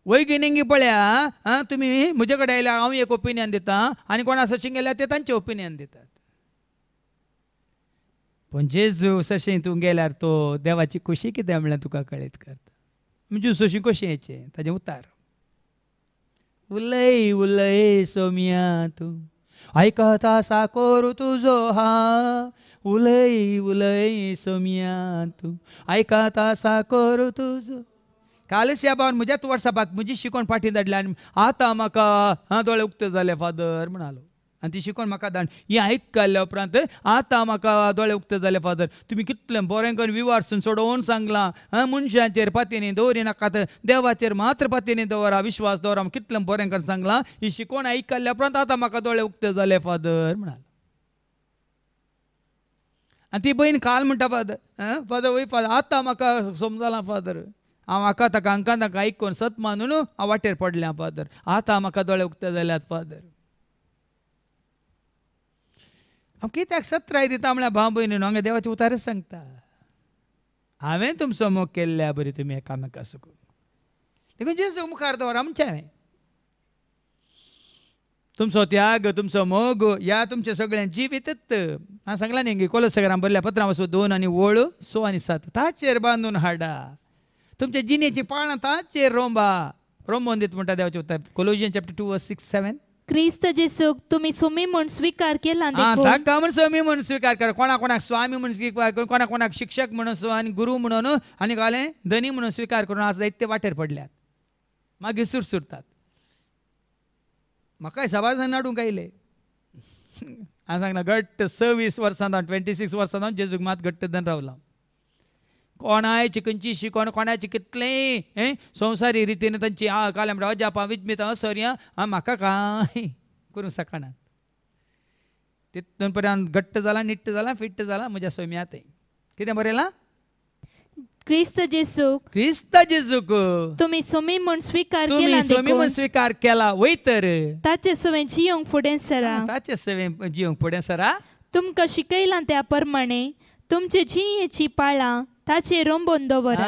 वैगिणींगी पळया आं तुमी म्हजे कडेन आयल्यार हांव एक ओपिनियन दिता आनी कोणा सशीं गेल्यार ते तांचे ओपिनियन दितात पूण जेजू सशी तूं गेल्यार तो देवाची खुशी कितें म्हणल्यार तुका कळीत करता म्हणजे सशी कशी येचें ताजें उतार उलय उलय सोमिया तूं ऐकता साकोर तुझो हा उलई उलई सोमिया तू ऐकता साकोर तुझो कालच या बावन म्हज्याच वर्सापाक म्हजी शिकवण फाटी धाडल्या आनी आतां म्हाका हा दोळे उक्ते जाले फादर म्हणालो आणि ती शिकोन म्हाका हे हें आयकल्या उपरांत आतां म्हाका दोळे उक्ते जाले फादर तुमी कितलें बरें करून विवारसून सोडोवन सांगलां मनशांचेर पातयेनी दवरिनाकात देवाचेर मात्र पातयेनी दवरा विश्वास दवरा कितलें बरें करून सांगलां ही ऐक आयकल्ल्या उपरांत आतां म्हाका दोळे उक्ते जाले फादर म्हणाले आनी ती भयण काल म्हणटा फादर फादर वय फादर आतां म्हाका समजलां फादर हांव म्हाका ताका हांकां ताका आयकून सत मानून हांव वाटेर पडल्या फादर आतां म्हाका दोळे उक्ते जाल्यात फादर हांव कित्याक सत्राय दिता म्हळ्यार भाव भयणीनो हांगा देवाचे उतारच सांगता हांवें तुमचो मोग केल्ल्या बरी तुमी एकामेका सकून देखून जेजू मुखार दवर आमचें हांवें तुमचो त्याग तुमचो मोग या तुमचे सगळ्यां जिवितत हांव सांगलां न्ही गे कोलसगराम बरल्या पत्रां वचून दोन आनी वळ स आनी सात ताचेर बांदून हाडा तुमचे जिनेची पाळणा ताचेर रोंबा रोंबोन दित म्हणटा देवाचे उतर कोलोजियन चॅप्टर टू व सिक्स सेवन क्रिस्त ಜೇಸು तुम्ही स्वामी म्हणून स्वीकार केला ताका म्हण स्वामी म्हणून स्वीकार कर कोणा कोणाक स्वामी म्हणून स्वीकार करून कोणा कोणाक शिक्षक म्हणून आणि आनी गुरू म्हणून आनी घालें धनी म्हणून स्वीकार करून आज जायते वाटेर पडल्यात मागीर सुरसुरतात म्हाका हिसाबार जाण नाडूंक आयले हांवें सांगला घट्ट सव्वीस वर्सां जावन ट्वेंटी सिक्स वर्सां जावन जेजूक मात घट्ट धन रावलां कोणाय चिकनची शिकवण कोणाची कितले हे संवसारी रितीन तांची आ राजा राजा जापा विज्मीत असर्या आ म्हाका काय करू सकाणात तितून पर्यंत घट्ट झाला निट्ट झाला फिट्ट झाला म्हज्या सोम्यातय कितें बरेला क्रिस्त जेजूक क्रिस्त जेजूक तुम्ही सोमी म्हणून स्वीकार तुम्ही सोमी म्हणून स्वीकार केला तर ताचे सोवें जियोंक फुडें सरा ताचे सोवें जियोंक फुडें सरा तुमकां शिकयलां त्या प्रमाणे तुमचे जियेची पाळा ತಾಚೆ ರೊಂಬೊಂದೊವರ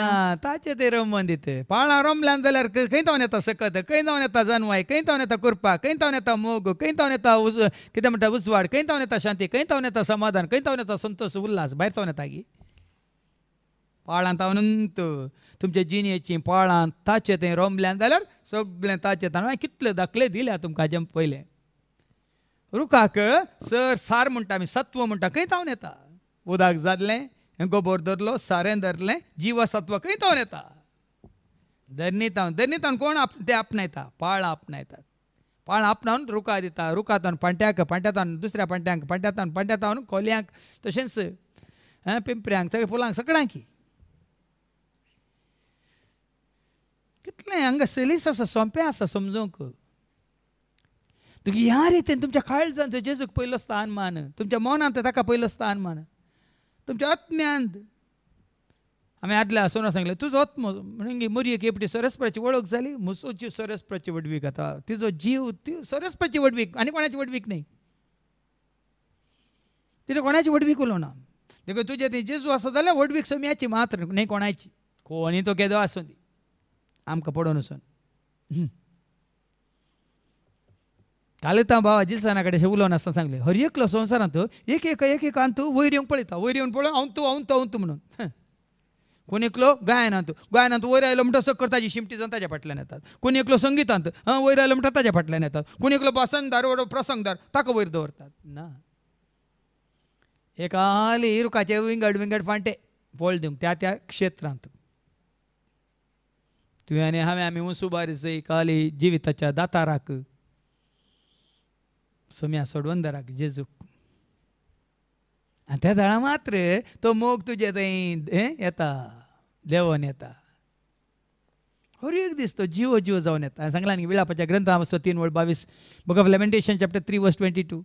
ತಾಚೆ ತೆ ರೊಂಬೊಂದಿತ್ತೆ ಪಾಳ ರೊಂಬ್ಲಾನ್ जाल्यार खंय तावन येता सकत खंय तावन येता जनवाय खंय तावन येता कुरपा खंय तावन येता मोग खंय तावन येता उज कितें म्हणटा उजवाड खंय तावन येता शांती खंय तावन येता समाधान खंय तावन येता संतोष उल्हास भायर तावन येता गी पाळांत अनंत तुमच्या जिनेची पाळान ताचे ते रोमल्यान जाल्यार सगळें ताचे ताणें कितले दाखले दिल्या तुमकां जें पयलें रुखाक सर सार म्हणटा आमी सत्व म्हणटा खंय तावन येता उदक जातलें ఇంకోబోరుదొరలో సరేందర్లే జీవసత్వ ಕೈ जीवसत्व धरणी तावन धरणी तावन कोण आप ते आपणायता पाळ आपणायतात पाळ आपणावन रुका दिता रुका तावन पांट्याक दुसऱ्या पणट्यांक पांट्या तावन पांट्या तावन कोल्यांक तशेंच पिंपऱ्यांक सगळ्या फुलांक सगळ्यांकी कितलें हांगा सलीस आसा सोंपें आसा समजूंक तुगे ह्या रितीन तुमच्या काळजान जेजूक पयलो आसता अनमान तुमच्या मोनान ताका पयलो आसता अनमान तुमचे आत्म्यांत हांवें आदल्या असं सांगले तुजो आत्म म्हणजे मरयेक सरस्पराची वळख झाली मुसोची सरस्पराची वडवीक आता तिजो जीव ती सरस्पराची वडवीक आणि कोणाची वडवीक नाही तिने कोणाची वडवीक ना देखो तुझे ते जेजू आसा जाल्यार वडवीक समयाची मात्र नाही कोणाची कोणी तो केदो आसूं दी आमकां पडोन ಕಾಲಿತಾ ಬಾವ ಜಿಲ್ಸಾನ ಕಡೆ सांगले हर ಸಂಗ್ಲಿ एक एक एक एक एक ಅಂತು वयर ಯಂಗ್ ಪಳಿತ ವೈರ್ ಯಂಗ್ ಪಳ ಅವಂತು ಅವಂತು ಅವಂತು म्हणून कोण एकलो गायन आणतो गायन आणतो वयर आयलो म्हणटा सक्कर ताजी शिमटी जावन ताज्या फाटल्यान येतात कोण एकलो संगीत हां वयर आयलो म्हणटा ताज्या फाटल्यान येतात कोण एकलो भासणदार वडो प्रसंगदार ताका वयर दवरतात ना एकाली रुखाचे विंगड विंगड फांटे फोल दिवंक त्या त्या क्षेत्रांत तुवें आनी हांवें आमी उसुबारी काली जिविताच्या दाताराक सोम्या सोडवंदराक जेजूक आनी त्या झाडा मात्र तो मोग तुजे थंय येता देवन येता हर एक दीस तो जिवो जीव जावन येता हांवें सांगला न्ही विळापाच्या तीन वळ बावीस book of Lamentations chapter three verse twenty two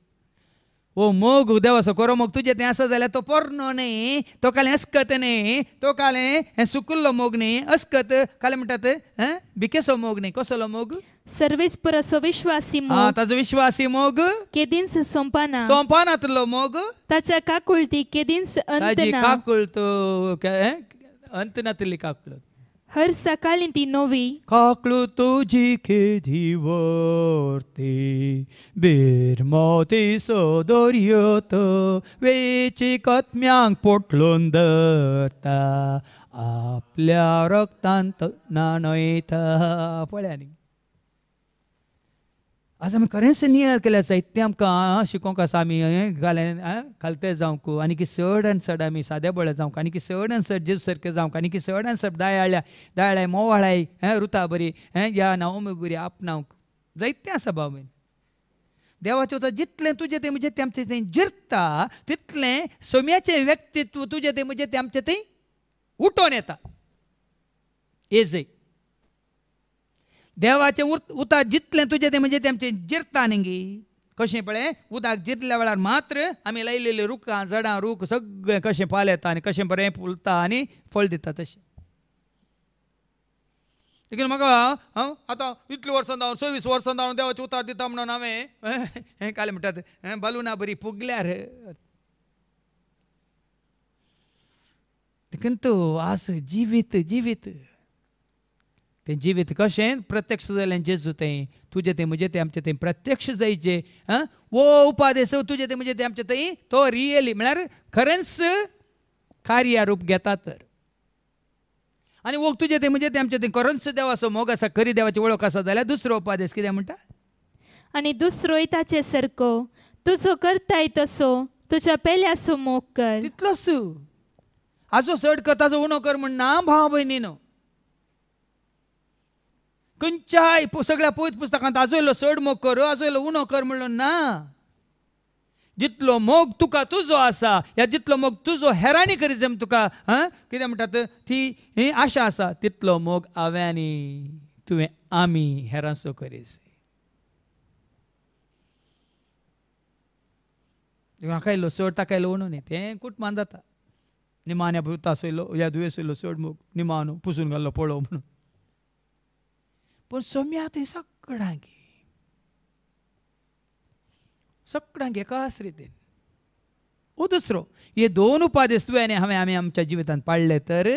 ओ मोग देवाचो कोरो मोग तुजे ते आसा जाल्यार तो पोरणो न्ही तो कालें अस्कत न्ही तो कालें हें सुकुल्लो मोग न्ही अस्कत कालें म्हणटात बिकेसो मोग न्ही कसलो मोग सर्वेस पर सविश्वासी मोग आता जो विश्वासी मोग के दिन सोंपाना सोंपाना तलो मोग ताचा का कुलती के दिन से अंतना ताजी का कुलतो क्या अंत हर सकाल इंती नवी का कुल तो जी के धीवर्ते बेर मोते सो दोरियो तो वे ची कत्म्यांग पोटलंदरता आप ले आरक्तांत ना आज आमी खरेंच नियर केले जायत ते आमकां शिकोंक आसा आमी हें घालें घालते जावंक आनी की चड आनी चड आमी सादें बळे जावंक आनी की चड आनी चड जेजू सारकें जावंक आनी की चड आनी चड दायाळ्या दायाळ्या मोवाळाय हें रुता बरी हें या नावमी बरी आपणावंक जायतें आसा बाबीन देवाचें उतर जितलें तुजें तें म्हणजे ते आमचें थंय जिरता तितलें सोम्याचें व्यक्तित्व तुजें तें म्हणजे तें आमचें थंय उठोन येता एजय देवाचे उता जितले तुझे ते म्हणजे तेंचें जिरता गी कशें पळय उदक जितल्या वेळार मात्र आमी लायिल्लीं रुखां जडां रूख सगळें कशें पाल येता आनी कशें बरें फुलता आनी फळ दिता तशें देखून म्हाका हांव आतां इतलीं वर्सां जावन सव्वीस वर्सां जावन देवाचें उतार दिता म्हणून हांवें हें काल म्हणटात बलुना बरी फुगल्यार देखून तूं आस जिवीत जिवीत ते जिवीत कशें प्रत्यक्ष जालें जेजू थंय तुजें ते म्हजे तें आमचें थंय प्रत्यक्ष जे आं वो उपादेस तुजे ते म्हजे ते आमचे थंय तो रियली म्हळ्यार खरेंच कार्यारूप घेता तर आनी वो तुजे तें म्हणजे तें आमचे तें खरोच देवाचो मोग आसा खरी देवाची वळख आसा जाल्यार दुसरो उपादेस कितें म्हणटा आनी दुसरोय ताचे सारको तुजो करताय तसो तुज्या पेल्या सो मोग कर तितलोच आजो चड ताजो उणो कर म्हण ना भाव भयणी खंयच्याय सगळ्या पोयत पुस्तकांत आजयलो चड मोग कर आजयलो उणो कर म्हणून ना जितलो मोग तुका तुजो आसा या जितलो मोग तुजो हेराणी करी जम तुका हां कितें म्हणटात ती ही आशा आसा तितलो मोग हांवेंनी तुवें आमी हेरांचो करीस हाका सोड चड ताका आयलो उणो न्ही तें कुटमान जाता निमान्या भुता सोयलो या दुयेंस सोयलो चड मोग निमानो पुसून घाल्लो पळो म्हणून सोम्या सगळ्यांगे सगळ्यांक एकाच रितीन ओ दुसरो हे दोन उपादेसुवेने हांवें आमी आमच्या जिवितांत पाळले तर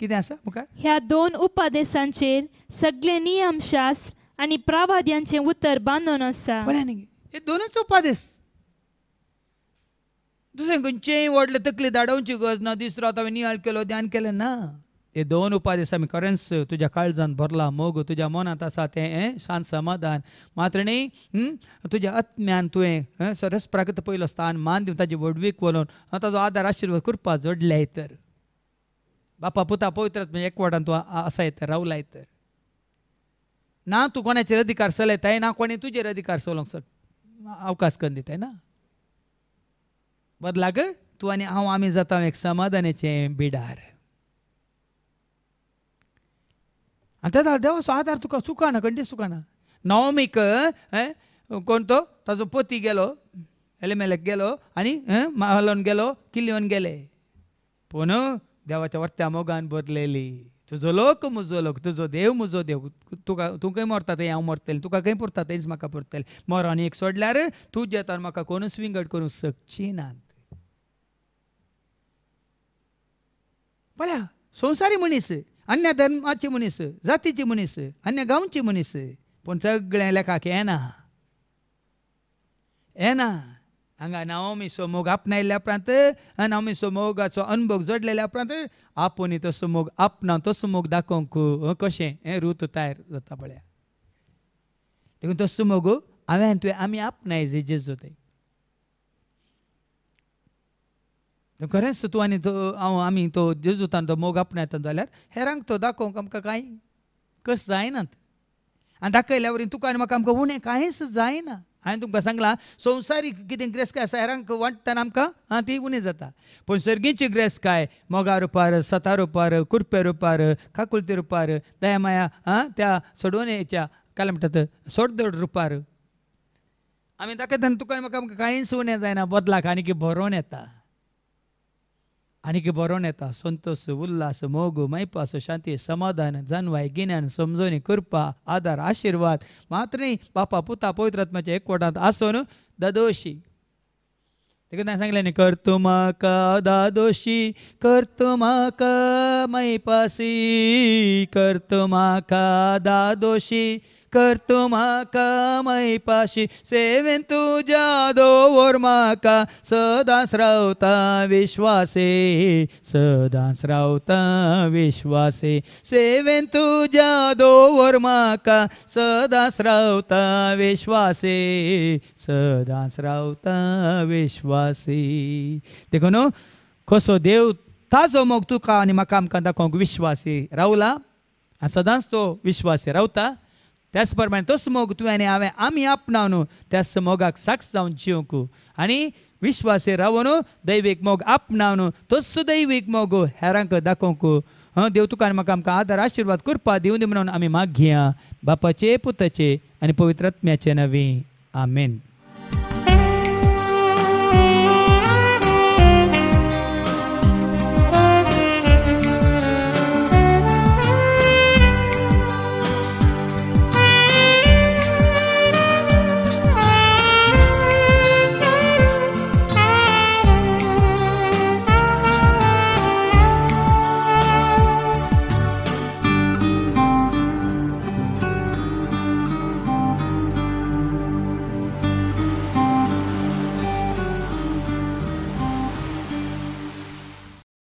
कितें आसा मुखार ह्या दोन उपादेशांचेर सगळे नियम शास्त्र आनी प्रावाद्यांचे उतर बांदून आसा हे दोनूच उपादेश दुसरें खंयचेय व्हडले तकली धाडोवची गरज ना दीस रात हांवें नियाळ केलो ध्यान केलें ना ते दोन उपाधी समीकरण्स तुझ्या काळजान भरला मोग तुझ्या मनात आसा ते शांत समाधान मात्र न्ही तुज्या आत्म्यान तुवें सरस प्राकृत पयलो स्थान मान दिवन ताजी वडवीक वलोवन ताजो आदार आशिर्वाद कृपा जोडल्याय तर बापा पुता पवित्रात म्हणजे एकवटान तू आसाय तर रावलाय तर ना तू कोणाचेर अधिकार चलयताय ना कोणी तुजेर अधिकार चलोवंक सक अवकाश करून दिताय ना बदलाक तू आणि हांव आम्ही जाता एक समाधानाचे बिडार आता देवाचो आदार तुका चुकाना मी चुकाना नवमीक कोणतो ताजो पोती गेलो एलेमेलेक गेलो आणि महालोन गेलो किल्लीवन गेले पण देवाच्या वर्त्या मोगान बदलेली तुजो लोक म्हजो लोक तुजो देव म्हजो देव तुका तूं खंय मरता थंय हांव मरतलें तुका खंय पुरता थंयच म्हाका पुरतलें मरोन एक सोडल्यार तूं जेतान म्हाका कोणूच विंगड करूंक शकची नात पळया संवसारी मनीस अन्य धर्माचे मनीस जातीची मनीस अन्य गांवची मनीस पूण सगळ्या लेखाक येना येना हांगा नावमी समोग आपणायल्या उपरांत नावमी समोगाचो अनुभव जोडलेल्या उपरांत आपण तो समोग आपणा तो समोग दाखोवंक कशें हें ऋतू तयार जाता पळय देखून तो समोग हांवें तुवें आमी आपणाय जे जेजू खरेंच तूं आनी हांव आमी तो जेजूतान तो मोग आपणायता येता जाल्यार हेरांक तो दाखोवंक आमकां कांय कस जायनात आनी दाखयल्या वरी तुका आनी म्हाका आमकां उणें कांयच जायना हांवें तुमकां सांगलां संवसारीक कितें ग्रेस्काय आसा हेरांक वांटतना आमकां आं ती उणें जाता पूण सर्गीची ग्रेस्काय मोगा रुपार सता रुपार कुरपे रुपार काकुलते रुपार दया माया आं त्या सोडवणेच्या काय म्हणटात सोडदड रुपार आमी दाखयता तुका आनी म्हाका आमकां कांयच उणें जायना बदलाक आनी की भरोवन येता आणखी बरोवन येता संतोष उल्हास मोग मैपास शांती समाधान जनवाय गिन्यान समजोनी कृपा आदार आशीर्वाद मात्र न्ही बापा पुता पवित्रात्म्याच्या एकवटांत आसून दादोशी देखील ताणें सांगलें न्ही कर तूं म्हाका दादोशी कर तूं म्हाका मैपासी कर तूं दादोशी कर करतो माका मैपाशी सेवेन जादो दोवर माका सदांच रावता विश्वासे सदांच रावता विश्वासे सेवेन तुझ्या दोवर माका सदास रावता विश्वासे सदांच रावता विश्वासे देखो न्हू कसो देव ताजो मोग तुका आनी म्हाका आमकां दाखोवंक विश्वासी रावला आनी सदांच तो विश्वासी रावता त्याचप्रमाणे तो मोग तुम्ही हांवें आम्ही आपणाव न्हू त्या मोगाक साक्ष जावन जिवंकू आनी विश्वासे रावून दैवीक मोग आपणावन न्हू तोच दैवीक मोग हेरांक दाखोवंकू देव तुका म्हाका आमकां आदार आशिर्वाद कृपा दिवन म्हणून आमी मागया बापाचे पुताचे आनी पवित्रात्म्याचे नवी आमेन